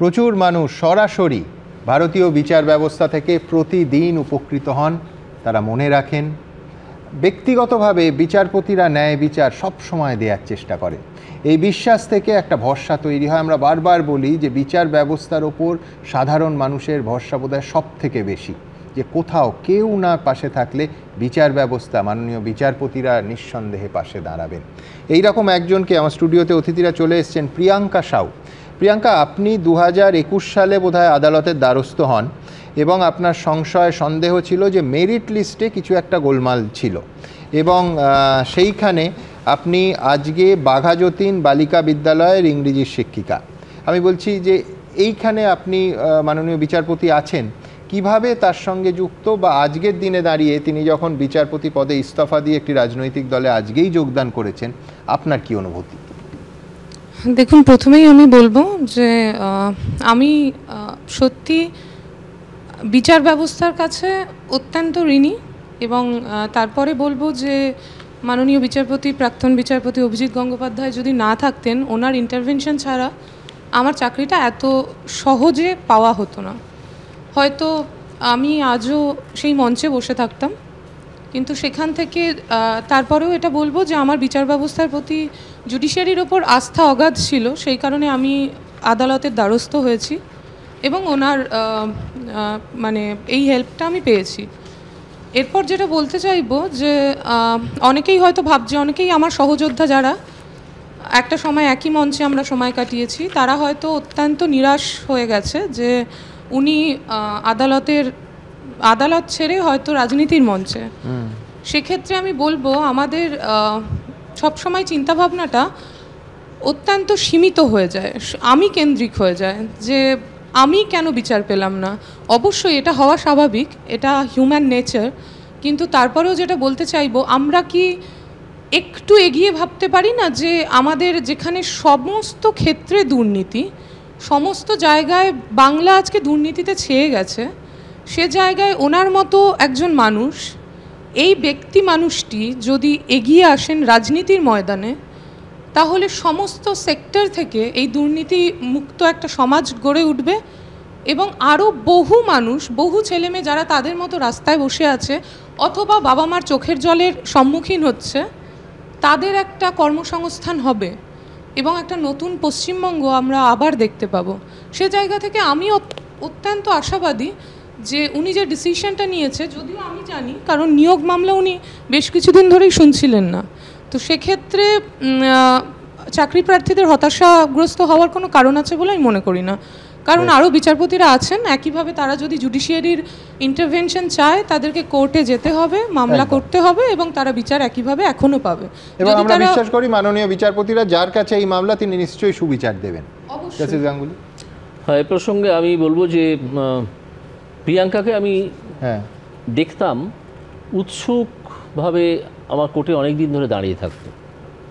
প্রচুর মানুষ সরাসরি ভারতীয় বিচার ব্যবস্থা থেকে প্রতিদিন উপকৃত হন তারা মনে রাখেন ব্যক্তিগতভাবে বিচারপতিরা ন্যায় বিচার সব সময় দেওয়ার চেষ্টা করে এই বিশ্বাস থেকে একটা ভরসা তৈরি হয় আমরা বারবার বলি যে বিচার ব্যবস্থার ওপর সাধারণ মানুষের ভরসা বোধহয় সব থেকে বেশি যে কোথাও কেউ না পাশে থাকলে বিচার ব্যবস্থা মাননীয় বিচারপতিরা নিঃসন্দেহে পাশে দাঁড়াবেন এই রকম একজনকে আমার স্টুডিওতে অতিথিরা চলে এসছেন প্রিয়াঙ্কা সাউ প্রিয়াঙ্কা আপনি দু সালে বোধহয় আদালতের দ্বারস্থ হন এবং আপনার সংশয় সন্দেহ ছিল যে মেরিট লিস্টে কিছু একটা গোলমাল ছিল এবং সেইখানে আপনি আজকে বাঘাযতীন বালিকা বিদ্যালয়ের ইংরেজির শিক্ষিকা আমি বলছি যে এইখানে আপনি মাননীয় বিচারপতি আছেন কিভাবে তার সঙ্গে যুক্ত বা আজকের দিনে দাঁড়িয়ে তিনি যখন বিচারপতি পদে ইস্তফা দিয়ে একটি রাজনৈতিক দলে আজকেই যোগদান করেছেন আপনার কি অনুভূতি দেখুন প্রথমেই আমি বলবো যে আমি সত্যি বিচার ব্যবস্থার কাছে অত্যন্ত ঋণী এবং তারপরে বলবো যে মাননীয় বিচারপতি প্রাক্তন বিচারপতি অভিজিৎ গঙ্গোপাধ্যায় যদি না থাকতেন ওনার ইন্টারভেনশন ছাড়া আমার চাকরিটা এত সহজে পাওয়া হতো না হয়তো আমি আজও সেই মঞ্চে বসে থাকতাম কিন্তু সেখান থেকে তারপরেও এটা বলবো যে আমার বিচার ব্যবস্থার প্রতি জুডিশিয়ারির ওপর আস্থা অগাধ ছিল সেই কারণে আমি আদালতের দ্বারস্থ হয়েছি এবং ওনার মানে এই হেল্পটা আমি পেয়েছি এরপর যেটা বলতে চাইব যে অনেকেই হয়তো ভাবছে অনেকেই আমার সহযোদ্ধা যারা একটা সময় একই মঞ্চে আমরা সময় কাটিয়েছি তারা হয়তো অত্যন্ত নিরাশ হয়ে গেছে যে উনি আদালতের আদালত ছেড়ে হয়তো রাজনীতির মঞ্চে সেক্ষেত্রে আমি বলবো আমাদের সবসময় চিন্তাভাবনাটা অত্যন্ত সীমিত হয়ে যায় আমি কেন্দ্রিক হয়ে যায় যে আমি কেন বিচার পেলাম না অবশ্যই এটা হওয়া স্বাভাবিক এটা হিউম্যান নেচার কিন্তু তারপরেও যেটা বলতে চাইব আমরা কি একটু এগিয়ে ভাবতে পারি না যে আমাদের যেখানে সমস্ত ক্ষেত্রে দুর্নীতি সমস্ত জায়গায় বাংলা আজকে দুর্নীতিতে ছেয়ে গেছে সে জায়গায় ওনার মতো একজন মানুষ এই ব্যক্তি মানুষটি যদি এগিয়ে আসেন রাজনীতির ময়দানে তাহলে সমস্ত সেক্টর থেকে এই দুর্নীতি মুক্ত একটা সমাজ গড়ে উঠবে এবং আরও বহু মানুষ বহু ছেলেমেয়ে যারা তাদের মতো রাস্তায় বসে আছে অথবা বাবা মার চোখের জলের সম্মুখীন হচ্ছে তাদের একটা কর্মসংস্থান হবে এবং একটা নতুন পশ্চিমবঙ্গ আমরা আবার দেখতে পাবো সে জায়গা থেকে আমি অত্যন্ত আশাবাদী যে উনি যে ডিসিশনটা নিয়েছে যদিও আমি জানি কারণ নিয়োগ মামলা উনি বেশ কিছুদিন ধরেই শুনছিলেন না তো সেক্ষেত্রে চাকরি প্রার্থীদের হতাশাগ্রস্ত হওয়ার কোনো কারণ আছে বলে আমি মনে করি না কারণ হ্যাঁ। আরও বিচারপতিরা আছেন একইভাবে তারা যদি জুডিশিয়ারির ইন্টারভেনশন চায় তাদেরকে কোর্টে যেতে হবে মামলা করতে হবে এবং তারা বিচার একইভাবে এখনও পাবে এবং আমরা বিশ্বাস করি মাননীয় বিচারপতিরা যার কাছে এই মামলা তিনি নিশ্চয়ই সুবিচার দেবেন অবশ্যই গাঙ্গুলি হ্যাঁ এ প্রসঙ্গে আমি বলবো যে প্রিয়াঙ্কাকে আমি হ্যাঁ দেখতাম উৎসুকভাবে আমার কোর্টে অনেক দিন ধরে দাঁড়িয়ে থাকতো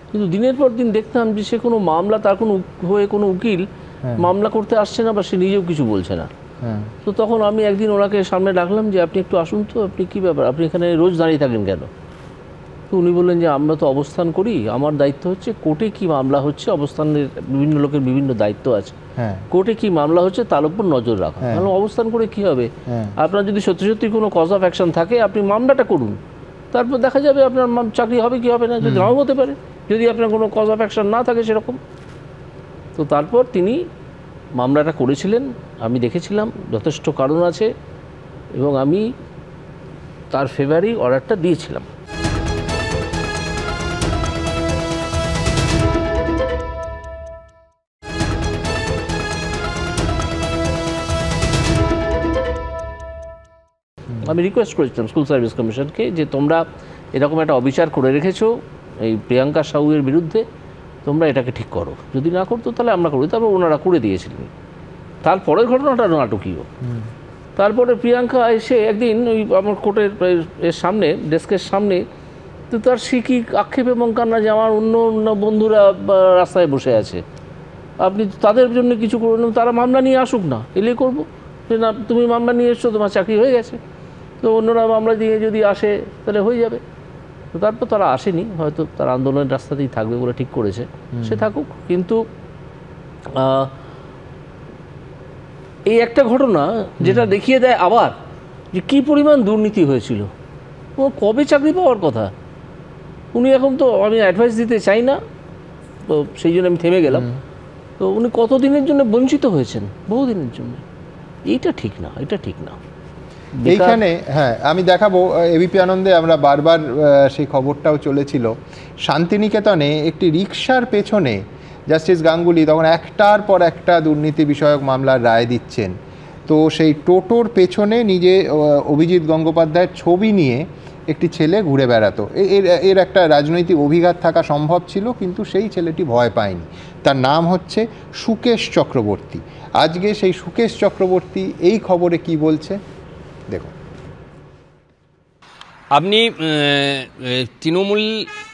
কিন্তু দিনের পর দিন দেখতাম যে সে কোনো মামলা তার কোনো হয়ে কোনো উকিল হ্যাঁ। মামলা করতে আসছে না বা সে নিজেও কিছু বলছে না হ্যাঁ। তো তখন আমি একদিন ওনাকে সামনে ডাকলাম যে আপনি একটু আসুন তো আপনি কী ব্যাপার আপনি এখানে রোজ দাঁড়িয়ে থাকেন কেন তো উনি বললেন যে আমরা তো অবস্থান করি আমার দায়িত্ব হচ্ছে কোর্টে কি মামলা হচ্ছে অবস্থানের বিভিন্ন লোকের বিভিন্ন দায়িত্ব আছে হ্যাঁ। কোর্টে কি মামলা হচ্ছে তার উপর নজর রাখা হ্যাঁ। কারণ অবস্থান করে কি হবে হ্যাঁ। আপনার যদি সত্যি সত্যি কোনো কজ অফ অ্যাকশন থাকে আপনি মামলাটা করুন তারপর দেখা যাবে আপনার চাকরি হবে কি হবে না যদি নাও হতে পারে যদি আপনার কোনো কজ অফ অ্যাকশন না থাকে সেরকম তো তারপর তিনি মামলাটা করেছিলেন আমি দেখেছিলাম যথেষ্ট কারণ আছে এবং আমি তার ফেভারি অর্ডারটা দিয়েছিলাম আমি রিকোয়েস্ট করেছিলাম স্কুল সার্ভিস কমিশনকে যে তোমরা এরকম একটা অবিচার করে রেখেছো এই প্রিয়াঙ্কা সাউয়ের বিরুদ্ধে তোমরা এটাকে ঠিক করো যদি না করতো তাহলে আমরা করি তারপর ওনারা করে দিয়েছিলেন তারপরের ঘটনাটা নাটকীয় তারপরে প্রিয়াঙ্কা এসে একদিন ওই আমার কোর্টের এর সামনে ডেস্কের সামনে তো তার সিকি আক্ষেপ এবং কান্না যে আমার অন্য অন্য বন্ধুরা রাস্তায় বসে আছে আপনি তাদের জন্য কিছু করুন তারা মামলা নিয়ে আসুক না এলে করবো যে না তুমি মামলা নিয়ে এসছো তোমার চাকরি হয়ে গেছে তো অন্যরা মামলা দিয়ে যদি আসে তাহলে হয়ে যাবে তো তারপর তারা আসেনি হয়তো তারা আন্দোলনের রাস্তাতেই থাকবে বলে ঠিক করেছে সে থাকুক কিন্তু এই একটা ঘটনা যেটা দেখিয়ে দেয় আবার যে কী পরিমাণ দুর্নীতি হয়েছিল ও কবে চাকরি পাওয়ার কথা উনি এখন তো আমি অ্যাডভাইস দিতে চাই না তো সেই জন্য আমি থেমে গেলাম তো উনি কতদিনের জন্য বঞ্চিত হয়েছেন বহুদিনের জন্য এইটা ঠিক না এটা ঠিক না এইখানে হ্যাঁ আমি দেখাবো এবিপি আনন্দে আমরা বারবার সেই খবরটাও চলেছিল শান্তিনিকেতনে একটি রিক্সার পেছনে জাস্টিস গাঙ্গুলি তখন একটার পর একটা দুর্নীতি বিষয়ক মামলার রায় দিচ্ছেন তো সেই টোটোর পেছনে নিজে অভিজিৎ গঙ্গোপাধ্যায়ের ছবি নিয়ে একটি ছেলে ঘুরে বেড়াতো এর এর একটা রাজনৈতিক অভিঘাত থাকা সম্ভব ছিল কিন্তু সেই ছেলেটি ভয় পায়নি তার নাম হচ্ছে সুকেশ চক্রবর্তী আজকে সেই সুকেশ চক্রবর্তী এই খবরে কি বলছে দেখুন আপনি তৃণমূল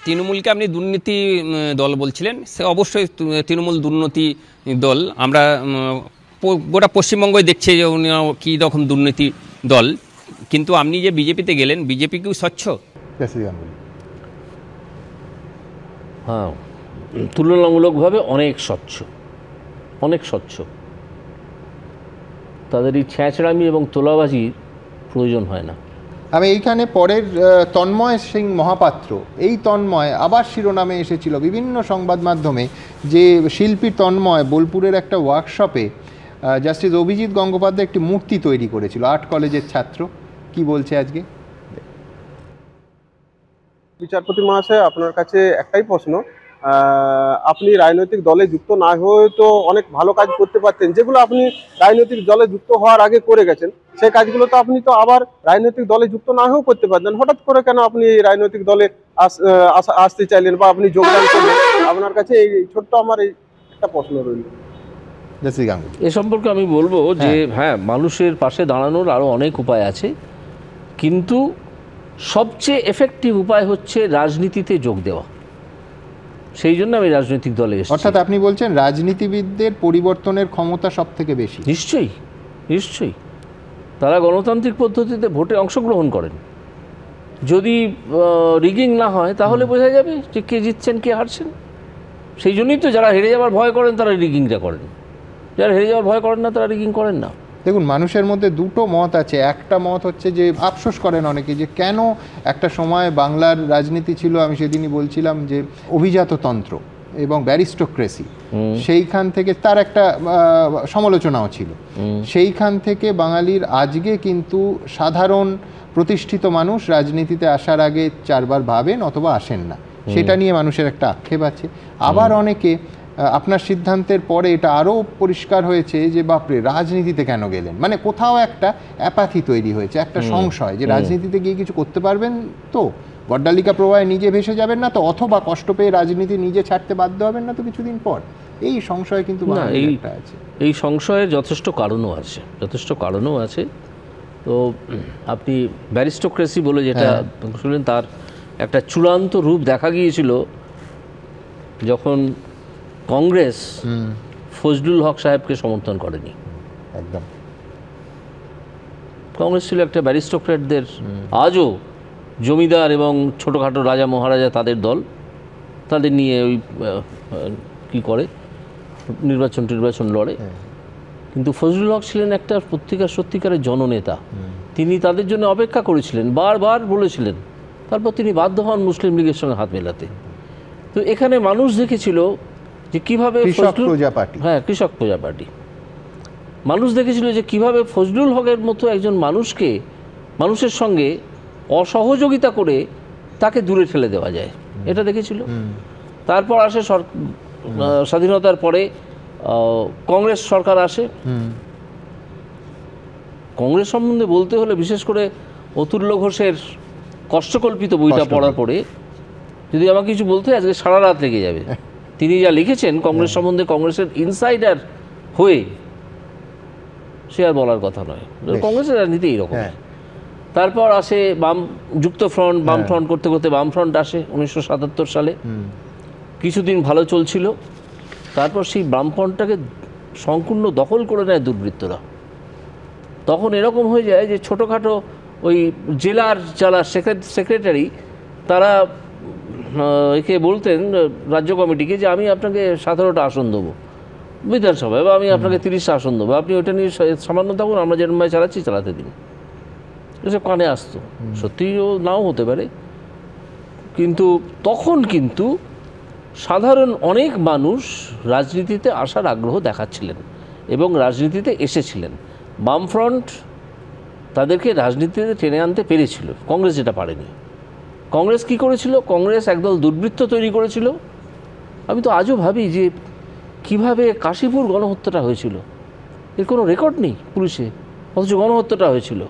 তৃণমূলকে আপনি দুর্নীতি দল বলছিলেন সে অবশ্যই তৃণমূল দুর্নীতি দল আমরা গোটা পশ্চিমবঙ্গই দেখছে যে উনি কী রকম দুর্নীতি দল কিন্তু আপনি যে বিজেপিতে গেলেন বিজেপি কি স্বচ্ছ হ্যাঁ তুলনামূলকভাবে অনেক স্বচ্ছ অনেক স্বচ্ছ তাদের এই ছ্যাঁচড়ামি এবং তোলাবাজির প্রয়োজন হয় না আমি এইখানে পরের তন্ময় সিং মহাপাত্র এই তন্ময় আবার শিরোনামে এসেছিল বিভিন্ন সংবাদ মাধ্যমে যে শিল্পী তন্ময় বোলপুরের একটা ওয়ার্কশপে জাস্টিস অভিজিৎ গঙ্গোপাধ্যায় একটি মূর্তি তৈরি করেছিল আর্ট কলেজের ছাত্র কি বলছে আজকে বিচারপতি মহাশয় আপনার কাছে একটাই প্রশ্ন আপনি রাজনৈতিক দলে যুক্ত না হয়ে তো অনেক ভালো কাজ করতে পারতেন যেগুলো আপনি রাজনৈতিক দলে যুক্ত হওয়ার আগে করে গেছেন সেই কাজগুলো তো আপনি তো আবার রাজনৈতিক দলে যুক্ত না হয়েও করতে পারতেন হঠাৎ করে কেন আপনি রাজনৈতিক দলে আসতে চাইলেন বা আপনি যোগদান করলেন আপনার কাছে এই ছোট্ট আমার এই একটা প্রশ্ন রইল এ সম্পর্কে আমি বলবো যে হ্যাঁ, হ্যাঁ মানুষের পাশে দাঁড়ানোর আরও অনেক উপায় আছে কিন্তু সবচেয়ে এফেক্টিভ উপায় হচ্ছে রাজনীতিতে যোগ দেওয়া সেই জন্য আমি রাজনৈতিক দলে এসেছি অর্থাৎ আপনি বলছেন রাজনীতিবিদদের পরিবর্তনের ক্ষমতা সব থেকে বেশি নিশ্চয়ই নিশ্চয়ই তারা গণতান্ত্রিক পদ্ধতিতে ভোটে অংশগ্রহণ করেন যদি রিগিং না হয় তাহলে বোঝা যাবে যে কে জিতছেন কে হারছেন সেই জন্যই তো যারা হেরে যাওয়ার ভয় করেন তারা রিগিংটা করেন যারা হেরে যাওয়ার ভয় করেন না তারা রিগিং করেন না দেখুন মানুষের মধ্যে দুটো মত আছে একটা মত হচ্ছে যে আফসোস করেন অনেকে যে কেন একটা সময় বাংলার রাজনীতি ছিল আমি সেদিনই বলছিলাম যে অভিজাততন্ত্র এবং ব্যারিস্টোক্রেসি সেইখান থেকে তার একটা সমালোচনাও ছিল সেইখান থেকে বাঙালির আজকে কিন্তু সাধারণ প্রতিষ্ঠিত মানুষ রাজনীতিতে আসার আগে চারবার ভাবেন অথবা আসেন না সেটা নিয়ে মানুষের একটা আক্ষেপ আছে আবার অনেকে আপনার সিদ্ধান্তের পরে এটা আরও পরিষ্কার হয়েছে যে বাপরে রাজনীতিতে কেন গেলেন মানে কোথাও একটা অ্যাপাথি তৈরি হয়েছে একটা সংশয় যে রাজনীতিতে গিয়ে কিছু করতে পারবেন তো গড্ডালিকা প্রবাহে নিজে ভেসে যাবেন না তো অথবা কষ্ট পেয়ে রাজনীতি নিজে ছাড়তে বাধ্য হবেন না তো কিছুদিন পর এই সংশয় কিন্তু আছে এই সংশয়ের যথেষ্ট কারণও আছে যথেষ্ট কারণও আছে তো আপনি ব্যারিস্টোক্রেসি বলে যেটা হ্যাঁ। শুনলেন তার একটা চূড়ান্ত রূপ দেখা গিয়েছিল যখন কংগ্রেস ফজলুল হক সাহেবকে সমর্থন করেনি একদম কংগ্রেস ছিল একটা ব্যারিস্টোক্রেটদের আজও জমিদার এবং ছোটোখাটো রাজা মহারাজা তাদের দল তাদের নিয়ে ওই কি করে নির্বাচন টির্বাচন লড়ে হ্যাঁ। কিন্তু ফজলুল হক ছিলেন একটা পত্রিকার সত্যিকারের জননেতা তিনি তাদের জন্য অপেক্ষা করেছিলেন বারবার বলেছিলেন তারপর তিনি বাধ্য হন মুসলিম লীগের সঙ্গে হাত মেলাতে তো এখানে মানুষ দেখেছিল যে কীভাবে কৃষক প্রজা পার্টি হ্যাঁ কৃষক প্রজা পার্টি মানুষ দেখেছিল যে কিভাবে ফজলুল হকের মতো একজন মানুষকে মানুষের সঙ্গে অসহযোগিতা করে তাকে দূরে ঠেলে দেওয়া যায় এটা দেখেছিল তারপর আসে স্বাধীনতার পরে কংগ্রেস সরকার আসে কংগ্রেস সম্বন্ধে বলতে হলে বিশেষ করে অতুল্য ঘোষের কষ্টকল্পিত বইটা পড়ার পরে যদি আমাকে কিছু বলতে আজকে সারা রাত লেগে যাবে তিনি যা লিখেছেন কংগ্রেস হ্যাঁ। সম্বন্ধে কংগ্রেসের ইনসাইডার হয়ে সে আর বলার কথা নয় কংগ্রেসের রাজনীতি এইরকম হ্যাঁ। তারপর আসে বাম যুক্ত ফ্রন্ট বাম ফ্রন্ট হ্যাঁ। করতে করতে বাম ফ্রন্ট আসে উনিশশো সালে কিছুদিন ভালো চলছিল তারপর সেই বাম ফ্রন্টটাকে সম্পূর্ণ দখল করে নেয় দুর্বৃত্তরা তখন এরকম হয়ে যায় যে ছোটোখাটো ওই জেলার যারা সেক্রেটারি তারা একে বলতেন রাজ্য কমিটিকে যে আমি আপনাকে সতেরোটা আসন দেবো বিধানসভায় বা আমি আপনাকে তিরিশটা আসন দেবো আপনি ওইটা নিয়ে সামান্য থাকুন আমরা যেরকম চালাচ্ছি চালাতে দিন এসব কানে আসতো সত্যিও নাও হতে পারে কিন্তু তখন কিন্তু সাধারণ অনেক মানুষ রাজনীতিতে আসার আগ্রহ দেখাচ্ছিলেন এবং রাজনীতিতে এসেছিলেন বামফ্রন্ট তাদেরকে রাজনীতিতে টেনে আনতে পেরেছিল কংগ্রেস যেটা পারেনি কংগ্রেস কি করেছিল কংগ্রেস একদল দুর্বৃত্ত তৈরি করেছিল আমি তো আজও ভাবি যে কিভাবে কাশীপুর গণহত্যাটা হয়েছিল এর কোনো রেকর্ড নেই পুলিশে অথচ গণহত্যাটা হয়েছিল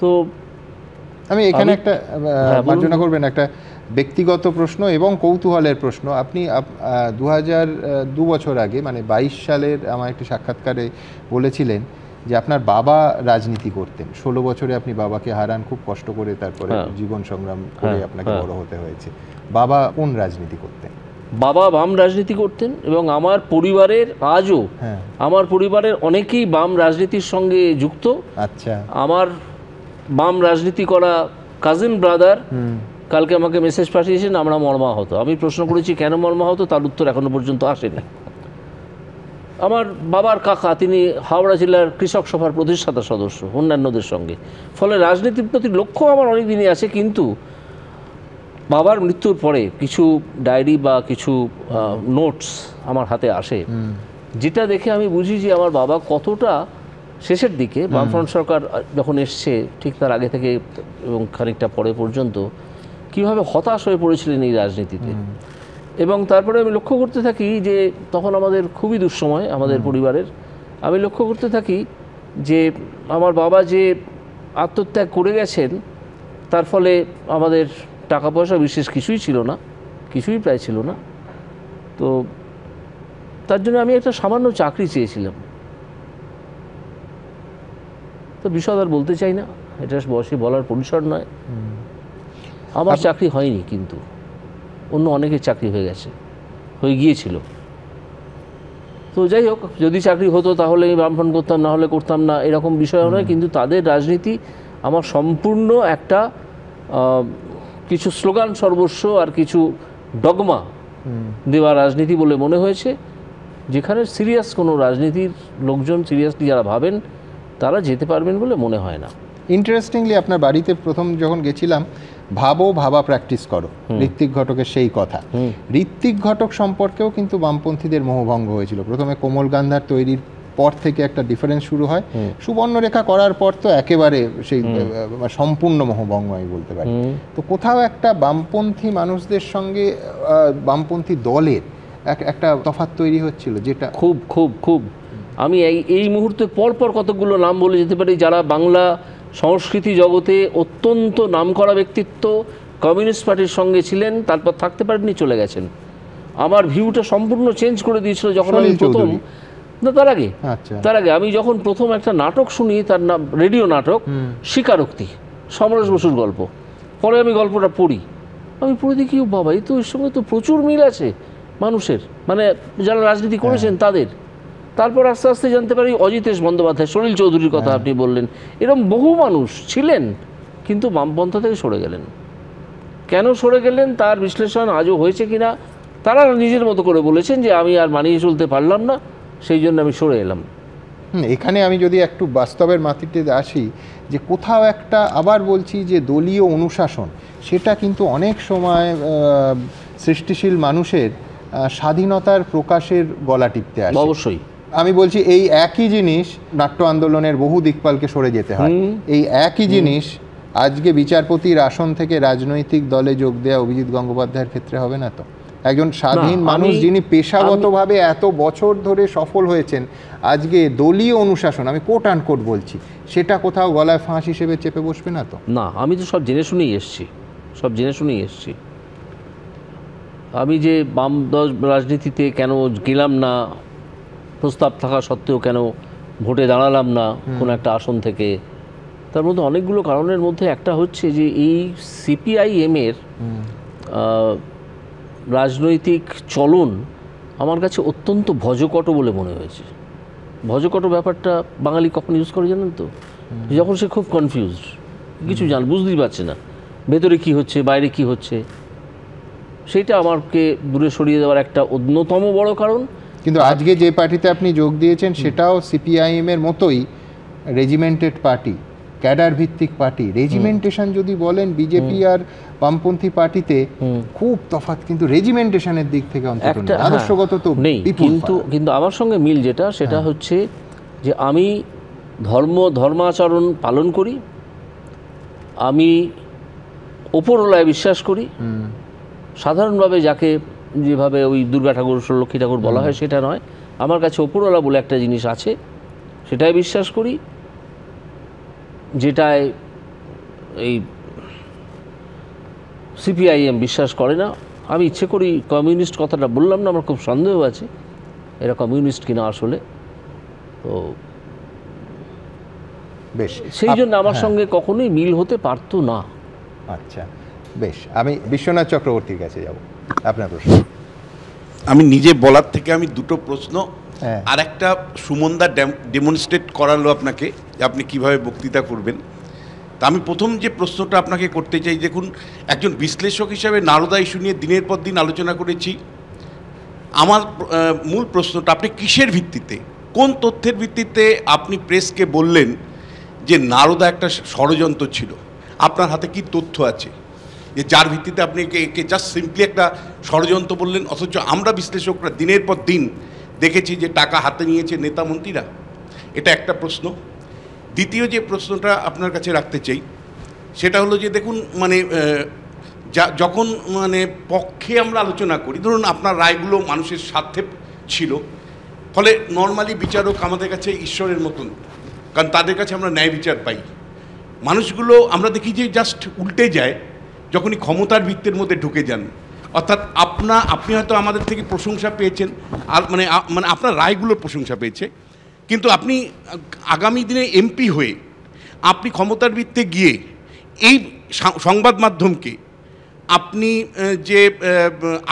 তো আমি এখানে একটা হ্যাঁ, বর্জনা করবেন একটা ব্যক্তিগত প্রশ্ন এবং কৌতূহলের প্রশ্ন আপনি দু হাজার দু বছর আগে মানে বাইশ সালের আমার একটি সাক্ষাৎকারে বলেছিলেন যে আপনার বাবা রাজনীতি করতেন ষোলো বছরে আপনি বাবাকে হারান খুব কষ্ট করে তারপরে হ্যাঁ। জীবন সংগ্রাম হ্যাঁ, করে আপনাকে হ্যাঁ। বড় হতে হয়েছে বাবা কোন রাজনীতি করতেন বাবা বাম রাজনীতি করতেন এবং আমার পরিবারের আজও আমার পরিবারের অনেকেই বাম রাজনীতির সঙ্গে যুক্ত আচ্ছা আমার বাম রাজনীতি করা কাজিন ব্রাদার কালকে আমাকে মেসেজ পাঠিয়েছেন আমরা মর্মাহত আমি প্রশ্ন করেছি কেন মর্মাহত তার উত্তর এখনো পর্যন্ত আসেনি আমার বাবার কাকা তিনি হাওড়া জেলার কৃষক সভার প্রতিষ্ঠাতা সদস্য অন্যান্যদের সঙ্গে ফলে রাজনীতির প্রতি লক্ষ্য আমার অনেক দিনই আছে কিন্তু বাবার মৃত্যুর পরে কিছু ডায়েরি বা কিছু নোটস আমার হাতে আসে যেটা দেখে আমি বুঝি যে আমার বাবা কতটা শেষের দিকে বামফ্রন্ট সরকার যখন এসছে ঠিক তার আগে থেকে এবং খানিকটা পরে পর্যন্ত কীভাবে হতাশ হয়ে পড়েছিলেন এই রাজনীতিতে এবং তারপরে আমি লক্ষ্য করতে থাকি যে তখন আমাদের খুবই দুঃসময় আমাদের পরিবারের আমি লক্ষ্য করতে থাকি যে আমার বাবা যে আত্মত্যাগ করে গেছেন তার ফলে আমাদের টাকা পয়সা বিশেষ কিছুই ছিল না কিছুই প্রায় ছিল না তো তার জন্য আমি একটা সামান্য চাকরি চেয়েছিলাম তো বিষয় আর বলতে চাই না এটা বসে বলার পরিসর নয় আমার চাকরি হয়নি কিন্তু অন্য অনেকের চাকরি হয়ে গেছে হয়ে গিয়েছিল তো যাই হোক যদি চাকরি হতো তাহলে ব্রাহ্মণ করতাম না হলে করতাম না এরকম বিষয় নয় কিন্তু তাদের রাজনীতি আমার সম্পূর্ণ একটা কিছু স্লোগান সর্বস্ব আর কিছু ডগমা দেওয়া রাজনীতি বলে মনে হয়েছে যেখানে সিরিয়াস কোনো রাজনীতির লোকজন সিরিয়াসলি যারা ভাবেন তারা যেতে পারবেন বলে মনে হয় না ইন্টারেস্টিংলি আপনার বাড়িতে প্রথম যখন গেছিলাম ভাবো ভাবা প্র্যাকটিস করো ঋত্বিক ঘটকের সেই কথা ঋত্বিক ঘটক সম্পর্কেও কিন্তু বামপন্থীদের মোহভঙ্গ হয়েছিল প্রথমে কোমল গান্ধার তৈরির পর থেকে একটা ডিফারেন্স শুরু হয় সুবর্ণরেখা করার পর তো একেবারে সেই সম্পূর্ণ মোহভঙ্গ আমি বলতে পারি তো কোথাও একটা বামপন্থী মানুষদের সঙ্গে বামপন্থী দলের এক একটা তফাৎ তৈরি হচ্ছিল যেটা খুব খুব খুব আমি এই এই মুহূর্তে পরপর কতগুলো নাম বলে যেতে পারি যারা বাংলা সংস্কৃতি জগতে অত্যন্ত নামকরা ব্যক্তিত্ব কমিউনিস্ট পার্টির সঙ্গে ছিলেন তারপর থাকতে পারেননি চলে গেছেন আমার ভিউটা সম্পূর্ণ চেঞ্জ করে দিয়েছিল যখন আমি প্রথম না তার আগে আচ্ছা। তার আগে আমি যখন প্রথম একটা নাটক শুনি তার নাম রেডিও নাটক স্বীকারোক্তি সমরেশ বসুর গল্প পরে আমি গল্পটা পড়ি আমি পড়ে দেখি বাবা এই তো এর সঙ্গে তো প্রচুর মিল আছে মানুষের মানে যারা রাজনীতি করেছেন হ্যাঁ। তাদের তারপর আস্তে আস্তে জানতে পারি অজিতেশ বন্দ্যোপাধ্যায় সলিল চৌধুরীর কথা হ্যাঁ। আপনি বললেন এরম বহু মানুষ ছিলেন কিন্তু বামপন্থ থেকে সরে গেলেন কেন সরে গেলেন তার বিশ্লেষণ আজও হয়েছে কি না তারা নিজের মতো করে বলেছেন যে আমি আর মানিয়ে চলতে পারলাম না সেই জন্য আমি সরে এলাম এখানে আমি যদি একটু বাস্তবের মাতৃটিতে আসি যে কোথাও একটা আবার বলছি যে দলীয় অনুশাসন সেটা কিন্তু অনেক সময় সৃষ্টিশীল মানুষের স্বাধীনতার প্রকাশের গলা টিপতে আসে অবশ্যই আমি বলছি এই একই জিনিস নাট্য আন্দোলনের বহু দিকপালকে সরে যেতে হয় এই একই জিনিস আজকে বিচারপতির আসন থেকে রাজনৈতিক দলে যোগ দেওয়া অভিজিৎ গঙ্গোপাধ্যায়ের ক্ষেত্রে হবে না তো একজন স্বাধীন মানুষ যিনি পেশাগতভাবে এত বছর ধরে সফল হয়েছেন আজকে দলীয় অনুশাসন আমি কোট আন কোট বলছি সেটা কোথাও গলায় ফাঁস হিসেবে চেপে বসবে না তো না আমি তো সব জেনে শুনেই এসছি সব জেনে শুনেই এসছি আমি যে বাম দশ রাজনীতিতে কেন গেলাম না প্রস্তাব থাকা সত্ত্বেও কেন ভোটে দাঁড়ালাম না কোনো একটা আসন থেকে তার মধ্যে অনেকগুলো কারণের মধ্যে একটা হচ্ছে যে এই সিপিআইএমের রাজনৈতিক চলন আমার কাছে অত্যন্ত ভজকট বলে মনে হয়েছে ভজকট ব্যাপারটা বাঙালি কখন ইউজ করে জানেন তো যখন সে খুব কনফিউজড কিছু জান বুঝতেই পারছে না ভেতরে কি হচ্ছে বাইরে কি হচ্ছে সেটা আমাকে দূরে সরিয়ে দেওয়ার একটা অন্যতম বড় কারণ কিন্তু আজকে যে পার্টিতে আপনি যোগ দিয়েছেন সেটাও সিপিআইএমের মতোই রেজিমেন্টেড পার্টি ক্যাডার ভিত্তিক পার্টি রেজিমেন্টেশন যদি বলেন বিজেপি আর বামপন্থী পার্টিতে খুব তফাৎ কিন্তু রেজিমেন্টেশনের দিক থেকে অন্তত হ্যাঁ, আদর্শগত তো নেই কিন্তু কিন্তু আমার সঙ্গে মিল যেটা সেটা হ্যাঁ। হচ্ছে যে আমি ধর্ম ধর্মাচরণ পালন করি আমি ওপরওয়ালায় বিশ্বাস করি সাধারণভাবে যাকে যেভাবে ওই দুর্গা ঠাকুর লক্ষ্মী ঠাকুর বলা হয় সেটা নয় আমার কাছে ওপরওয়ালা বলে একটা জিনিস আছে সেটাই বিশ্বাস করি যেটায় এই সিপিআইএম বিশ্বাস করে না আমি ইচ্ছে করি কমিউনিস্ট কথাটা বললাম না আমার খুব সন্দেহ আছে এরা কমিউনিস্ট কিনা আসলে তো বেশ সেই জন্য আমার হ্যাঁ। সঙ্গে কখনোই মিল হতে পারতো না আচ্ছা বেশ আমি বিশ্বনাথ চক্রবর্তীর কাছে যাব আপনার প্রশ্ন আমি নিজে বলার থেকে আমি দুটো প্রশ্ন হ্যাঁ। আর একটা সুমনদা ডেমনস্ট্রেট করালো আপনাকে আপনি কিভাবে বক্তৃতা করবেন তা আমি প্রথম যে প্রশ্নটা আপনাকে করতে চাই দেখুন একজন বিশ্লেষক হিসাবে নারদা ইস্যু নিয়ে দিনের পর দিন আলোচনা করেছি আমার মূল প্রশ্নটা আপনি কিসের ভিত্তিতে কোন তথ্যের ভিত্তিতে আপনি প্রেসকে বললেন যে নারদা একটা ষড়যন্ত্র ছিল আপনার হাতে কি তথ্য আছে যে যার ভিত্তিতে আপনি একে জাস্ট সিম্পলি একটা ষড়যন্ত্র বললেন অথচ আমরা বিশ্লেষকরা দিনের পর দিন দেখেছি যে টাকা হাতে নিয়েছে নেতা মন্ত্রীরা এটা একটা প্রশ্ন দ্বিতীয় যে প্রশ্নটা আপনার কাছে রাখতে চাই সেটা হলো যে দেখুন মানে যা যখন মানে পক্ষে আমরা আলোচনা করি ধরুন আপনার রায়গুলো মানুষের স্বার্থে ছিল ফলে নর্মালি বিচারক আমাদের কাছে ঈশ্বরের মতন কারণ তাদের কাছে আমরা ন্যায় বিচার পাই মানুষগুলো আমরা দেখি যে জাস্ট উল্টে যায় যখনই ক্ষমতার বৃত্তের মধ্যে ঢুকে যান অর্থাৎ আপনা আপনি হয়তো আমাদের থেকে প্রশংসা পেয়েছেন আর মানে মানে আপনার রায়গুলোর প্রশংসা পেয়েছে কিন্তু আপনি আগামী দিনে এমপি হয়ে আপনি ক্ষমতার বৃত্তে গিয়ে এই সংবাদ মাধ্যমকে আপনি যে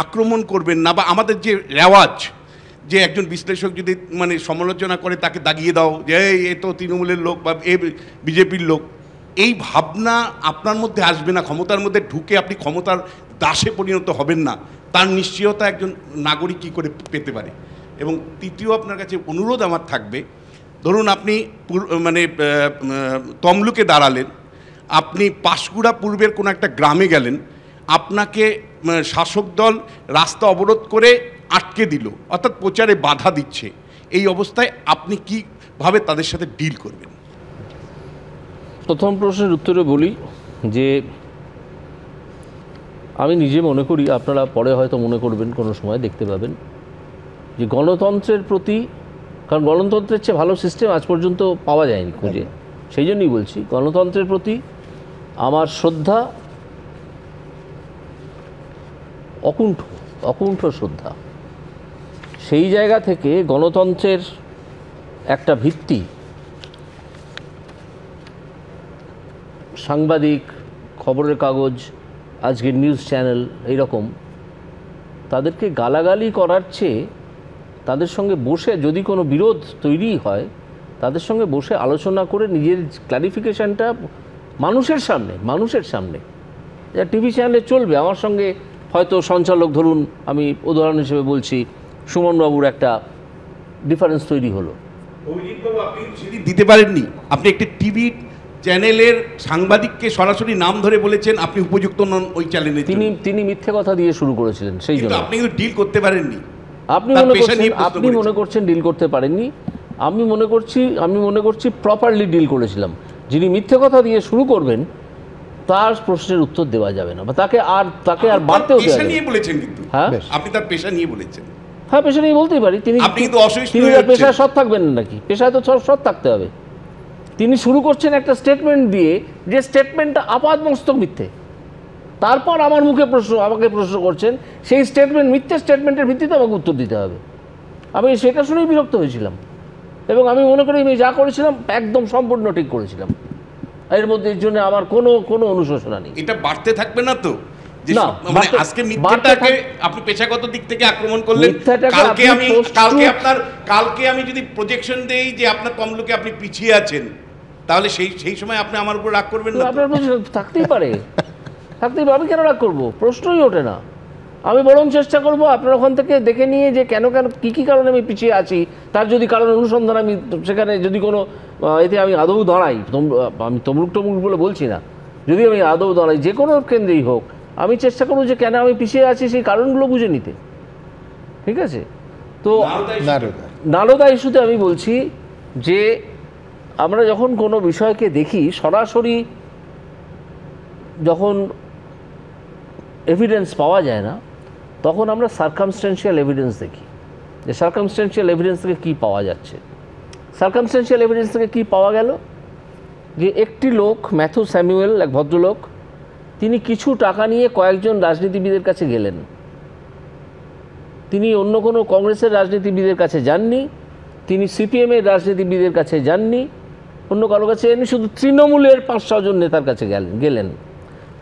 আক্রমণ করবেন না বা আমাদের যে রেওয়াজ যে একজন বিশ্লেষক যদি মানে সমালোচনা করে তাকে দাগিয়ে দাও যে এ তো তৃণমূলের লোক বা এ বিজেপির লোক এই ভাবনা আপনার মধ্যে আসবে না ক্ষমতার মধ্যে ঢুকে আপনি ক্ষমতার দাসে পরিণত হবেন না তার নিশ্চয়তা একজন নাগরিক কী করে পেতে পারে এবং তৃতীয় আপনার কাছে অনুরোধ আমার থাকবে ধরুন আপনি মানে তমলুকে দাঁড়ালেন আপনি পাশকুড়া পূর্বের কোনো একটা গ্রামে গেলেন আপনাকে শাসক দল রাস্তা অবরোধ করে আটকে দিল অর্থাৎ প্রচারে বাধা দিচ্ছে এই অবস্থায় আপনি কীভাবে তাদের সাথে ডিল করবেন প্রথম প্রশ্নের উত্তরে বলি যে আমি নিজে মনে করি আপনারা পরে হয়তো মনে করবেন কোনো সময় দেখতে পাবেন যে গণতন্ত্রের প্রতি কারণ গণতন্ত্রের চেয়ে ভালো সিস্টেম আজ পর্যন্ত পাওয়া যায়নি খুঁজে সেই জন্যই বলছি গণতন্ত্রের প্রতি আমার শ্রদ্ধা অকুণ্ঠ অকুণ্ঠ শ্রদ্ধা সেই জায়গা থেকে গণতন্ত্রের একটা ভিত্তি সাংবাদিক খবরের কাগজ আজকের নিউজ চ্যানেল এইরকম তাদেরকে গালাগালি করার চেয়ে তাদের সঙ্গে বসে যদি কোনো বিরোধ তৈরি হয় তাদের সঙ্গে বসে আলোচনা করে নিজের ক্লারিফিকেশানটা মানুষের সামনে মানুষের সামনে যা টিভি চ্যানেলে চলবে আমার সঙ্গে হয়তো সঞ্চালক ধরুন আমি উদাহরণ হিসেবে বলছি সুমনবাবুর একটা ডিফারেন্স তৈরি হলো দিতে পারেননি আপনি একটি টিভি চ্যানেলের সাংবাদিককে সরাসরি নাম ধরে বলেছেন আপনি উপযুক্ত নন ওই চ্যানেলে তিনি তিনি মিথ্যে কথা দিয়ে শুরু করেছিলেন সেই জন্য আপনি কিন্তু ডিল করতে পারেননি আপনি মনে করছেন আপনি মনে করছেন ডিল করতে পারেননি আমি মনে করছি আমি মনে করছি প্রপারলি ডিল করেছিলাম যিনি মিথ্যে কথা দিয়ে শুরু করবেন তার প্রশ্নের উত্তর দেওয়া যাবে না বা তাকে আর তাকে আর বাড়তে হবে যাবে নিয়ে বলেছেন কিন্তু হ্যাঁ আপনি তার পেশা নিয়ে বলেছেন হ্যাঁ পেশা নিয়ে বলতেই পারি তিনি আপনি কিন্তু অসুস্থ তিনি পেশায় সৎ থাকবেন নাকি পেশায় তো সৎ থাকতে হবে তিনি শুরু করছেন একটা স্টেটমেন্ট দিয়ে যে স্টেটমেন্টটা আপাত মস্তক মিথ্যে তারপর আমার মুখে প্রশ্ন আমাকে প্রশ্ন করছেন সেই স্টেটমেন্ট মিথ্যে স্টেটমেন্টের ভিত্তিতে আমাকে উত্তর দিতে হবে আমি সেটা শুনেই বিরক্ত হয়েছিলাম এবং আমি মনে করি আমি যা করেছিলাম একদম সম্পূর্ণ ঠিক করেছিলাম এর মধ্যে এর জন্য আমার কোনো কোনো অনুশোচনা নেই এটা বাড়তে থাকবে না তো মানে আজকে আপনি পেশাগত দিক থেকে আক্রমণ কালকে আমি কালকে আপনার কালকে আমি যদি প্রজেকশন দেই যে আপনার তমলুকে আপনি পিছিয়ে আছেন তাহলে সেই সেই সময় আপনি আমার উপর রাগ করবেন না আপনার থাকতেই পারে থাকতেই পারে আমি কেন রাগ করবো প্রশ্নই ওঠে না আমি বরং চেষ্টা করব আপনার ওখান থেকে দেখে নিয়ে যে কেন কেন কী কী কারণে আমি পিছিয়ে আছি তার যদি কারণ অনুসন্ধান আমি সেখানে যদি কোনো এতে আমি আদৌ দাঁড়াই আমি তমলুক টমুক বলে বলছি না যদি আমি আদৌ দাঁড়াই যে কোনো কেন্দ্রেই হোক আমি চেষ্টা করব যে কেন আমি পিছিয়ে আছি সেই কারণগুলো বুঝে নিতে ঠিক আছে তো নারদা ইস্যুতে আমি বলছি যে আমরা যখন কোনো বিষয়কে দেখি সরাসরি যখন এভিডেন্স পাওয়া যায় না তখন আমরা সার্কামস্টেন্সিয়াল এভিডেন্স দেখি যে সার্কামস্টেন্সিয়াল এভিডেন্স থেকে কী পাওয়া যাচ্ছে সার্কামস্টেন্সিয়াল এভিডেন্স থেকে কী পাওয়া গেল যে একটি লোক ম্যাথু স্যামুয়েল এক ভদ্রলোক তিনি কিছু টাকা নিয়ে কয়েকজন রাজনীতিবিদের কাছে গেলেন তিনি অন্য কোনো কংগ্রেসের রাজনীতিবিদের কাছে যাননি তিনি সিপিএমের রাজনীতিবিদের কাছে যাননি অন্য কারো কাছে এমনি শুধু তৃণমূলের পাঁচ ছজন নেতার কাছে গেলেন গেলেন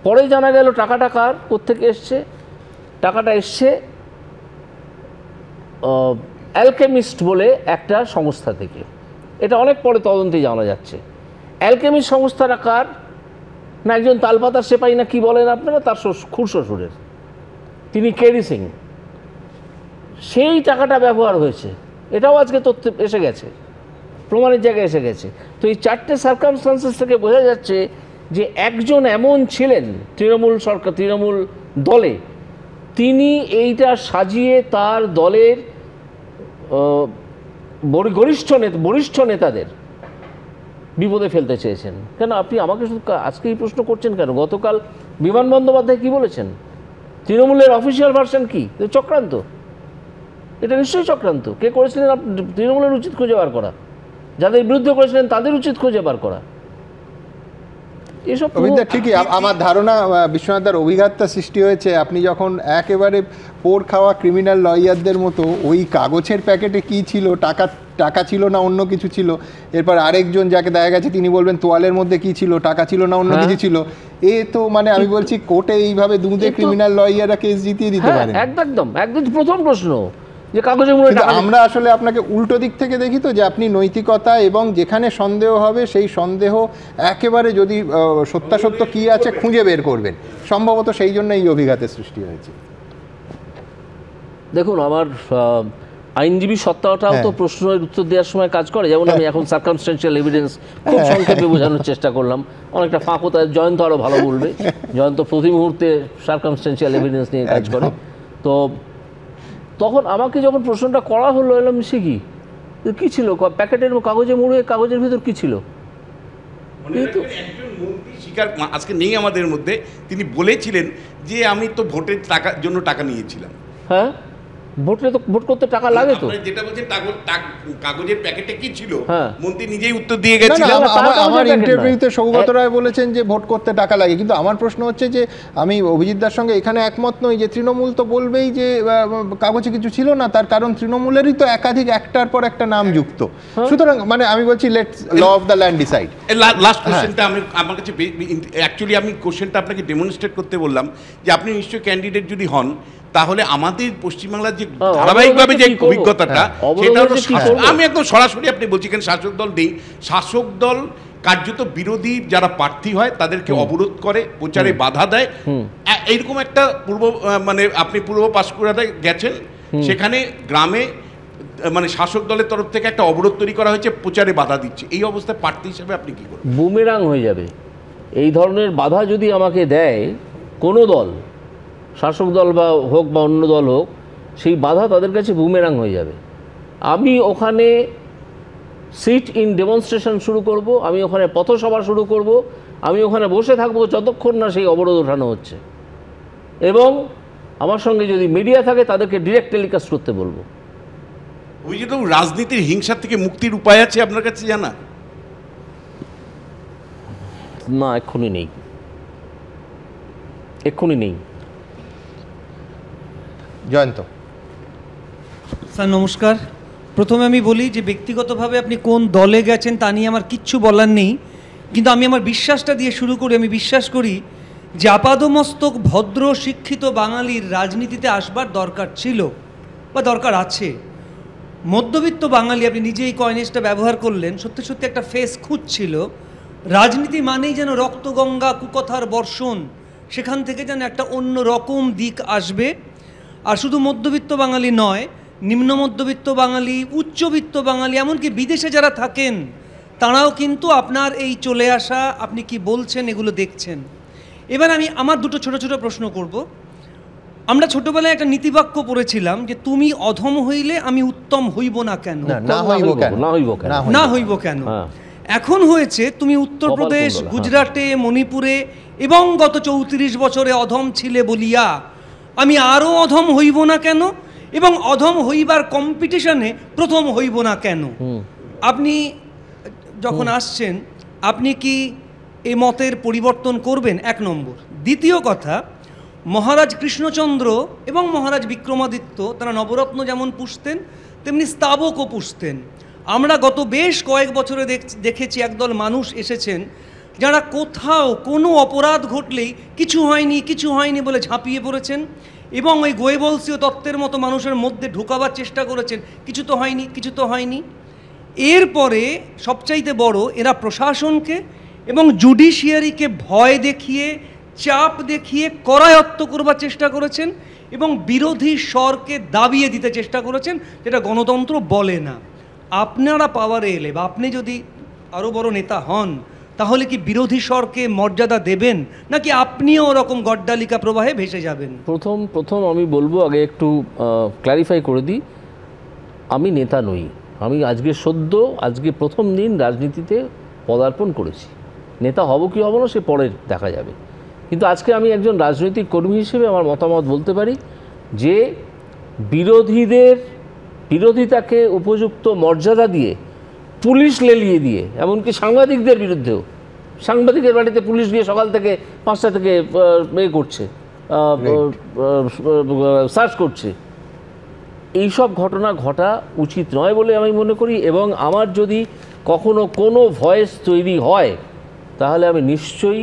পরে জানা গেল টাকাটা কার কোথেকে এসছে টাকাটা এসছে অ্যালকেমিস্ট বলে একটা সংস্থা থেকে এটা অনেক পরে তদন্তে জানা যাচ্ছে অ্যালকেমিস্ট সংস্থাটা কার না একজন তালপাতার সেপাই না কি বলেন আপনারা তার খুর শ্বশুরের তিনি কেরি সিং সেই টাকাটা ব্যবহার হয়েছে এটাও আজকে তথ্য এসে গেছে প্রমাণের জায়গায় এসে গেছে তো এই চারটে সার্কামস্টান্সেস থেকে বোঝা যাচ্ছে যে একজন এমন ছিলেন তৃণমূল সরকার তৃণমূল দলে তিনি এইটা সাজিয়ে তার দলের গরিষ্ঠ নেতা বরিষ্ঠ নেতাদের বিপদে ফেলতে চেয়েছেন কেন আপনি আমাকে শুধু আজকেই প্রশ্ন করছেন কেন গতকাল বিমান বন্দ্যোপাধ্যায় কী বলেছেন তৃণমূলের অফিসিয়াল ভার্সন কি চক্রান্ত এটা নিশ্চয়ই চক্রান্ত কে করেছিলেন তৃণমূলের উচিত খুঁজে বার করা যাদের বিরুদ্ধে করেছিলেন তাদের উচিত খুঁজে বার করা এসব ঠিকই আমার ধারণা বিশ্বনাথদার অভিঘাতটা সৃষ্টি হয়েছে আপনি যখন একেবারে পোর খাওয়া ক্রিমিনাল লয়ারদের মতো ওই কাগজের প্যাকেটে কি ছিল টাকা টাকা ছিল না অন্য কিছু ছিল এরপর আরেকজন যাকে দেখা গেছে তিনি বলবেন তোয়ালের মধ্যে কি ছিল টাকা ছিল না অন্য হ্যাঁ। কিছু ছিল এ তো মানে আমি বলছি কোর্টে এইভাবে দুধে ক্রিমিনাল লয়াররা কেস জিতিয়ে দিতে হ্যাঁ, পারে একদম একদম প্রথম প্রশ্ন যে কাগজের মূল্য আমরা আসলে আপনাকে উল্টো দিক থেকে দেখি তো যে আপনি নৈতিকতা এবং যেখানে সন্দেহ হবে সেই সন্দেহ একেবারে যদি সত্যাসত্য কী আছে খুঁজে বের করবেন সম্ভবত সেই জন্য এই অভিঘাতের সৃষ্টি হয়েছে দেখুন আমার আইনজীবী সত্তাটাও তো হ্যাঁ। প্রশ্নের উত্তর দেওয়ার সময় কাজ করে যেমন আমি হ্যাঁ। এখন সার্কামস্টেন্সিয়াল এভিডেন্স খুব হ্যাঁ। সংক্ষেপে বোঝানোর চেষ্টা করলাম অনেকটা ফাঁকতা জয়ন্ত আরও ভালো বলবে জয়ন্ত প্রতি মুহূর্তে সার্কামস্টেন্সিয়াল এভিডেন্স নিয়ে কাজ করে তো তখন আমাকে যখন প্রশ্নটা করা হলো এলাম সে কি কী ছিল প্যাকেটের কাগজে মুড়ে কাগজের ভিতর কী ছিল আজকে নেই আমাদের মধ্যে তিনি বলেছিলেন যে আমি তো ভোটের টাকার জন্য টাকা নিয়েছিলাম হ্যাঁ ভোটে তো ভোট করতে টাকা লাগে তো যেটা বলছেন কাগজের প্যাকেটে কি ছিল হ্যাঁ। মন্ত্রী নিজেই উত্তর দিয়ে গেছিলেন আমার ইন্টারভিউতে সৌগত রায় বলেছেন যে ভোট করতে টাকা লাগে কিন্তু আমার প্রশ্ন হচ্ছে যে আমি অভিজিৎ দার সঙ্গে এখানে একমত নই যে তৃণমূল তো বলবেই যে কাগজে কিছু ছিল না তার কারণ তৃণমূলেরই তো একাধিক একটার পর একটা নাম হ্যাঁ। যুক্ত হ্যাঁ। সুতরাং মানে আমি বলছি let law of the land decide last কোশ্চেনটা আমি আমার কাছে অ্যাকচুয়ালি আমি কোশ্চেনটা আপনাকে ডেমনস্ট্রেট করতে বললাম যে আপনি নিশ্চয়ই ক্যান্ডিডেট যদি হন তাহলে আমাদের পশ্চিমবাংলার যে হ্যাঁ, ধারাবাহিকভাবে যে অভিজ্ঞতাটা হ্যাঁ, সেটা হলো আমি একদম সরাসরি আপনি বলছি এখানে শাসক দল নেই শাসক দল কার্যত বিরোধী যারা প্রার্থী হয় তাদেরকে অবরোধ করে প্রচারে বাধা দেয় এইরকম একটা পূর্ব মানে আপনি পূর্ব পাশকুড়াতে গেছেন সেখানে গ্রামে মানে শাসক দলের তরফ থেকে একটা অবরোধ তৈরি করা হয়েছে প্রচারে বাধা দিচ্ছে এই অবস্থায় প্রার্থী হিসেবে আপনি কি করবেন বুমেরাং হয়ে যাবে এই ধরনের বাধা যদি আমাকে দেয় কোনো দল শাসক দল বা হোক বা অন্য দল হোক সেই বাধা তাদের কাছে বুমেরাং হয়ে যাবে আমি ওখানে সিট ইন ডেমনস্ট্রেশন শুরু করব আমি ওখানে পথসভা শুরু করব আমি ওখানে বসে থাকবো যতক্ষণ না সেই অবরোধ ওঠানো হচ্ছে এবং আমার সঙ্গে যদি মিডিয়া থাকে তাদেরকে ডিরেক্ট টেলিকাস্ট করতে বলবো ওই যে রাজনীতির হিংসা থেকে মুক্তির উপায় আছে আপনার কাছে জানা না এক্ষুনি নেই এক্ষুনি নেই জয়ন্ত স্যার নমস্কার প্রথমে আমি বলি যে ব্যক্তিগতভাবে আপনি কোন দলে গেছেন তা নিয়ে আমার কিচ্ছু বলার নেই কিন্তু আমি আমার বিশ্বাসটা দিয়ে শুরু করি আমি বিশ্বাস করি যে আপাদমস্তক ভদ্র শিক্ষিত বাঙালির রাজনীতিতে আসবার দরকার ছিল বা দরকার আছে মধ্যবিত্ত বাঙালি আপনি নিজেই কয়নেসটা ব্যবহার করলেন সত্যি সত্যি একটা ফেস খুঁজছিল রাজনীতি মানেই যেন রক্তগঙ্গা কুকথার বর্ষণ সেখান থেকে যেন একটা অন্য রকম দিক আসবে আর শুধু মধ্যবিত্ত বাঙালি নয় নিম্ন মধ্যবিত্ত বাঙালি উচ্চবিত্ত বাঙালি এমনকি বিদেশে যারা থাকেন তারাও কিন্তু আপনার এই চলে আসা আপনি কি বলছেন এগুলো দেখছেন এবার আমি আমার দুটো ছোট ছোট প্রশ্ন করব আমরা ছোটবেলায় একটা নীতিবাক্য পড়েছিলাম যে তুমি অধম হইলে আমি উত্তম হইব না কেন না হইব কেন এখন হয়েছে তুমি উত্তরপ্রদেশ হ্যাঁ। গুজরাটে মণিপুরে এবং গত চৌত্রিশ বছরে অধম ছিলে বলিয়া আমি আরও অধম হইব না কেন এবং অধম হইবার কম্পিটিশনে প্রথম হইব না কেন আপনি যখন আসছেন আপনি কি এ মতের পরিবর্তন করবেন এক নম্বর দ্বিতীয় কথা মহারাজ কৃষ্ণচন্দ্র এবং মহারাজ বিক্রমাদিত্য তারা নবরত্ন যেমন পুষতেন তেমনি স্তাবকও পুষতেন আমরা গত বেশ কয়েক বছরে দেখেছি একদল মানুষ এসেছেন যারা কোথাও কোনো অপরাধ ঘটলেই কিছু হয়নি কিছু হয়নি বলে ঝাঁপিয়ে পড়েছেন এবং ওই গোয়েবলসীয় তত্ত্বের মতো মানুষের মধ্যে ঢোকাবার চেষ্টা করেছেন কিছু তো হয়নি কিছু তো হয়নি এরপরে সবচাইতে বড় এরা প্রশাসনকে এবং জুডিশিয়ারিকে ভয় দেখিয়ে চাপ দেখিয়ে করায়ত্ত করবার চেষ্টা করেছেন এবং বিরোধী স্বরকে দাবিয়ে দিতে চেষ্টা করেছেন যেটা গণতন্ত্র বলে না আপনারা পাওয়ারে এলে বা আপনি যদি আরও বড় নেতা হন তাহলে কি বিরোধী স্বরকে মর্যাদা দেবেন নাকি আপনিও ওরকম গড্ডালিকা প্রবাহে ভেসে যাবেন প্রথম প্রথম আমি বলবো আগে একটু ক্ল্যারিফাই করে দিই আমি নেতা নই আমি আজকে সদ্য আজকে প্রথম দিন রাজনীতিতে পদার্পণ করেছি নেতা হব কি হব না সে পরে দেখা যাবে কিন্তু আজকে আমি একজন রাজনৈতিক কর্মী হিসেবে আমার মতামত বলতে পারি যে বিরোধীদের বিরোধিতাকে উপযুক্ত মর্যাদা দিয়ে পুলিশ লেলিয়ে দিয়ে এমনকি সাংবাদিকদের বিরুদ্ধেও সাংবাদিকের বাড়িতে পুলিশ গিয়ে সকাল থেকে পাঁচটা থেকে এ করছে সার্চ করছে এইসব ঘটনা ঘটা উচিত নয় বলে আমি মনে করি এবং আমার যদি কখনো কোনো ভয়েস তৈরি হয় তাহলে আমি নিশ্চয়ই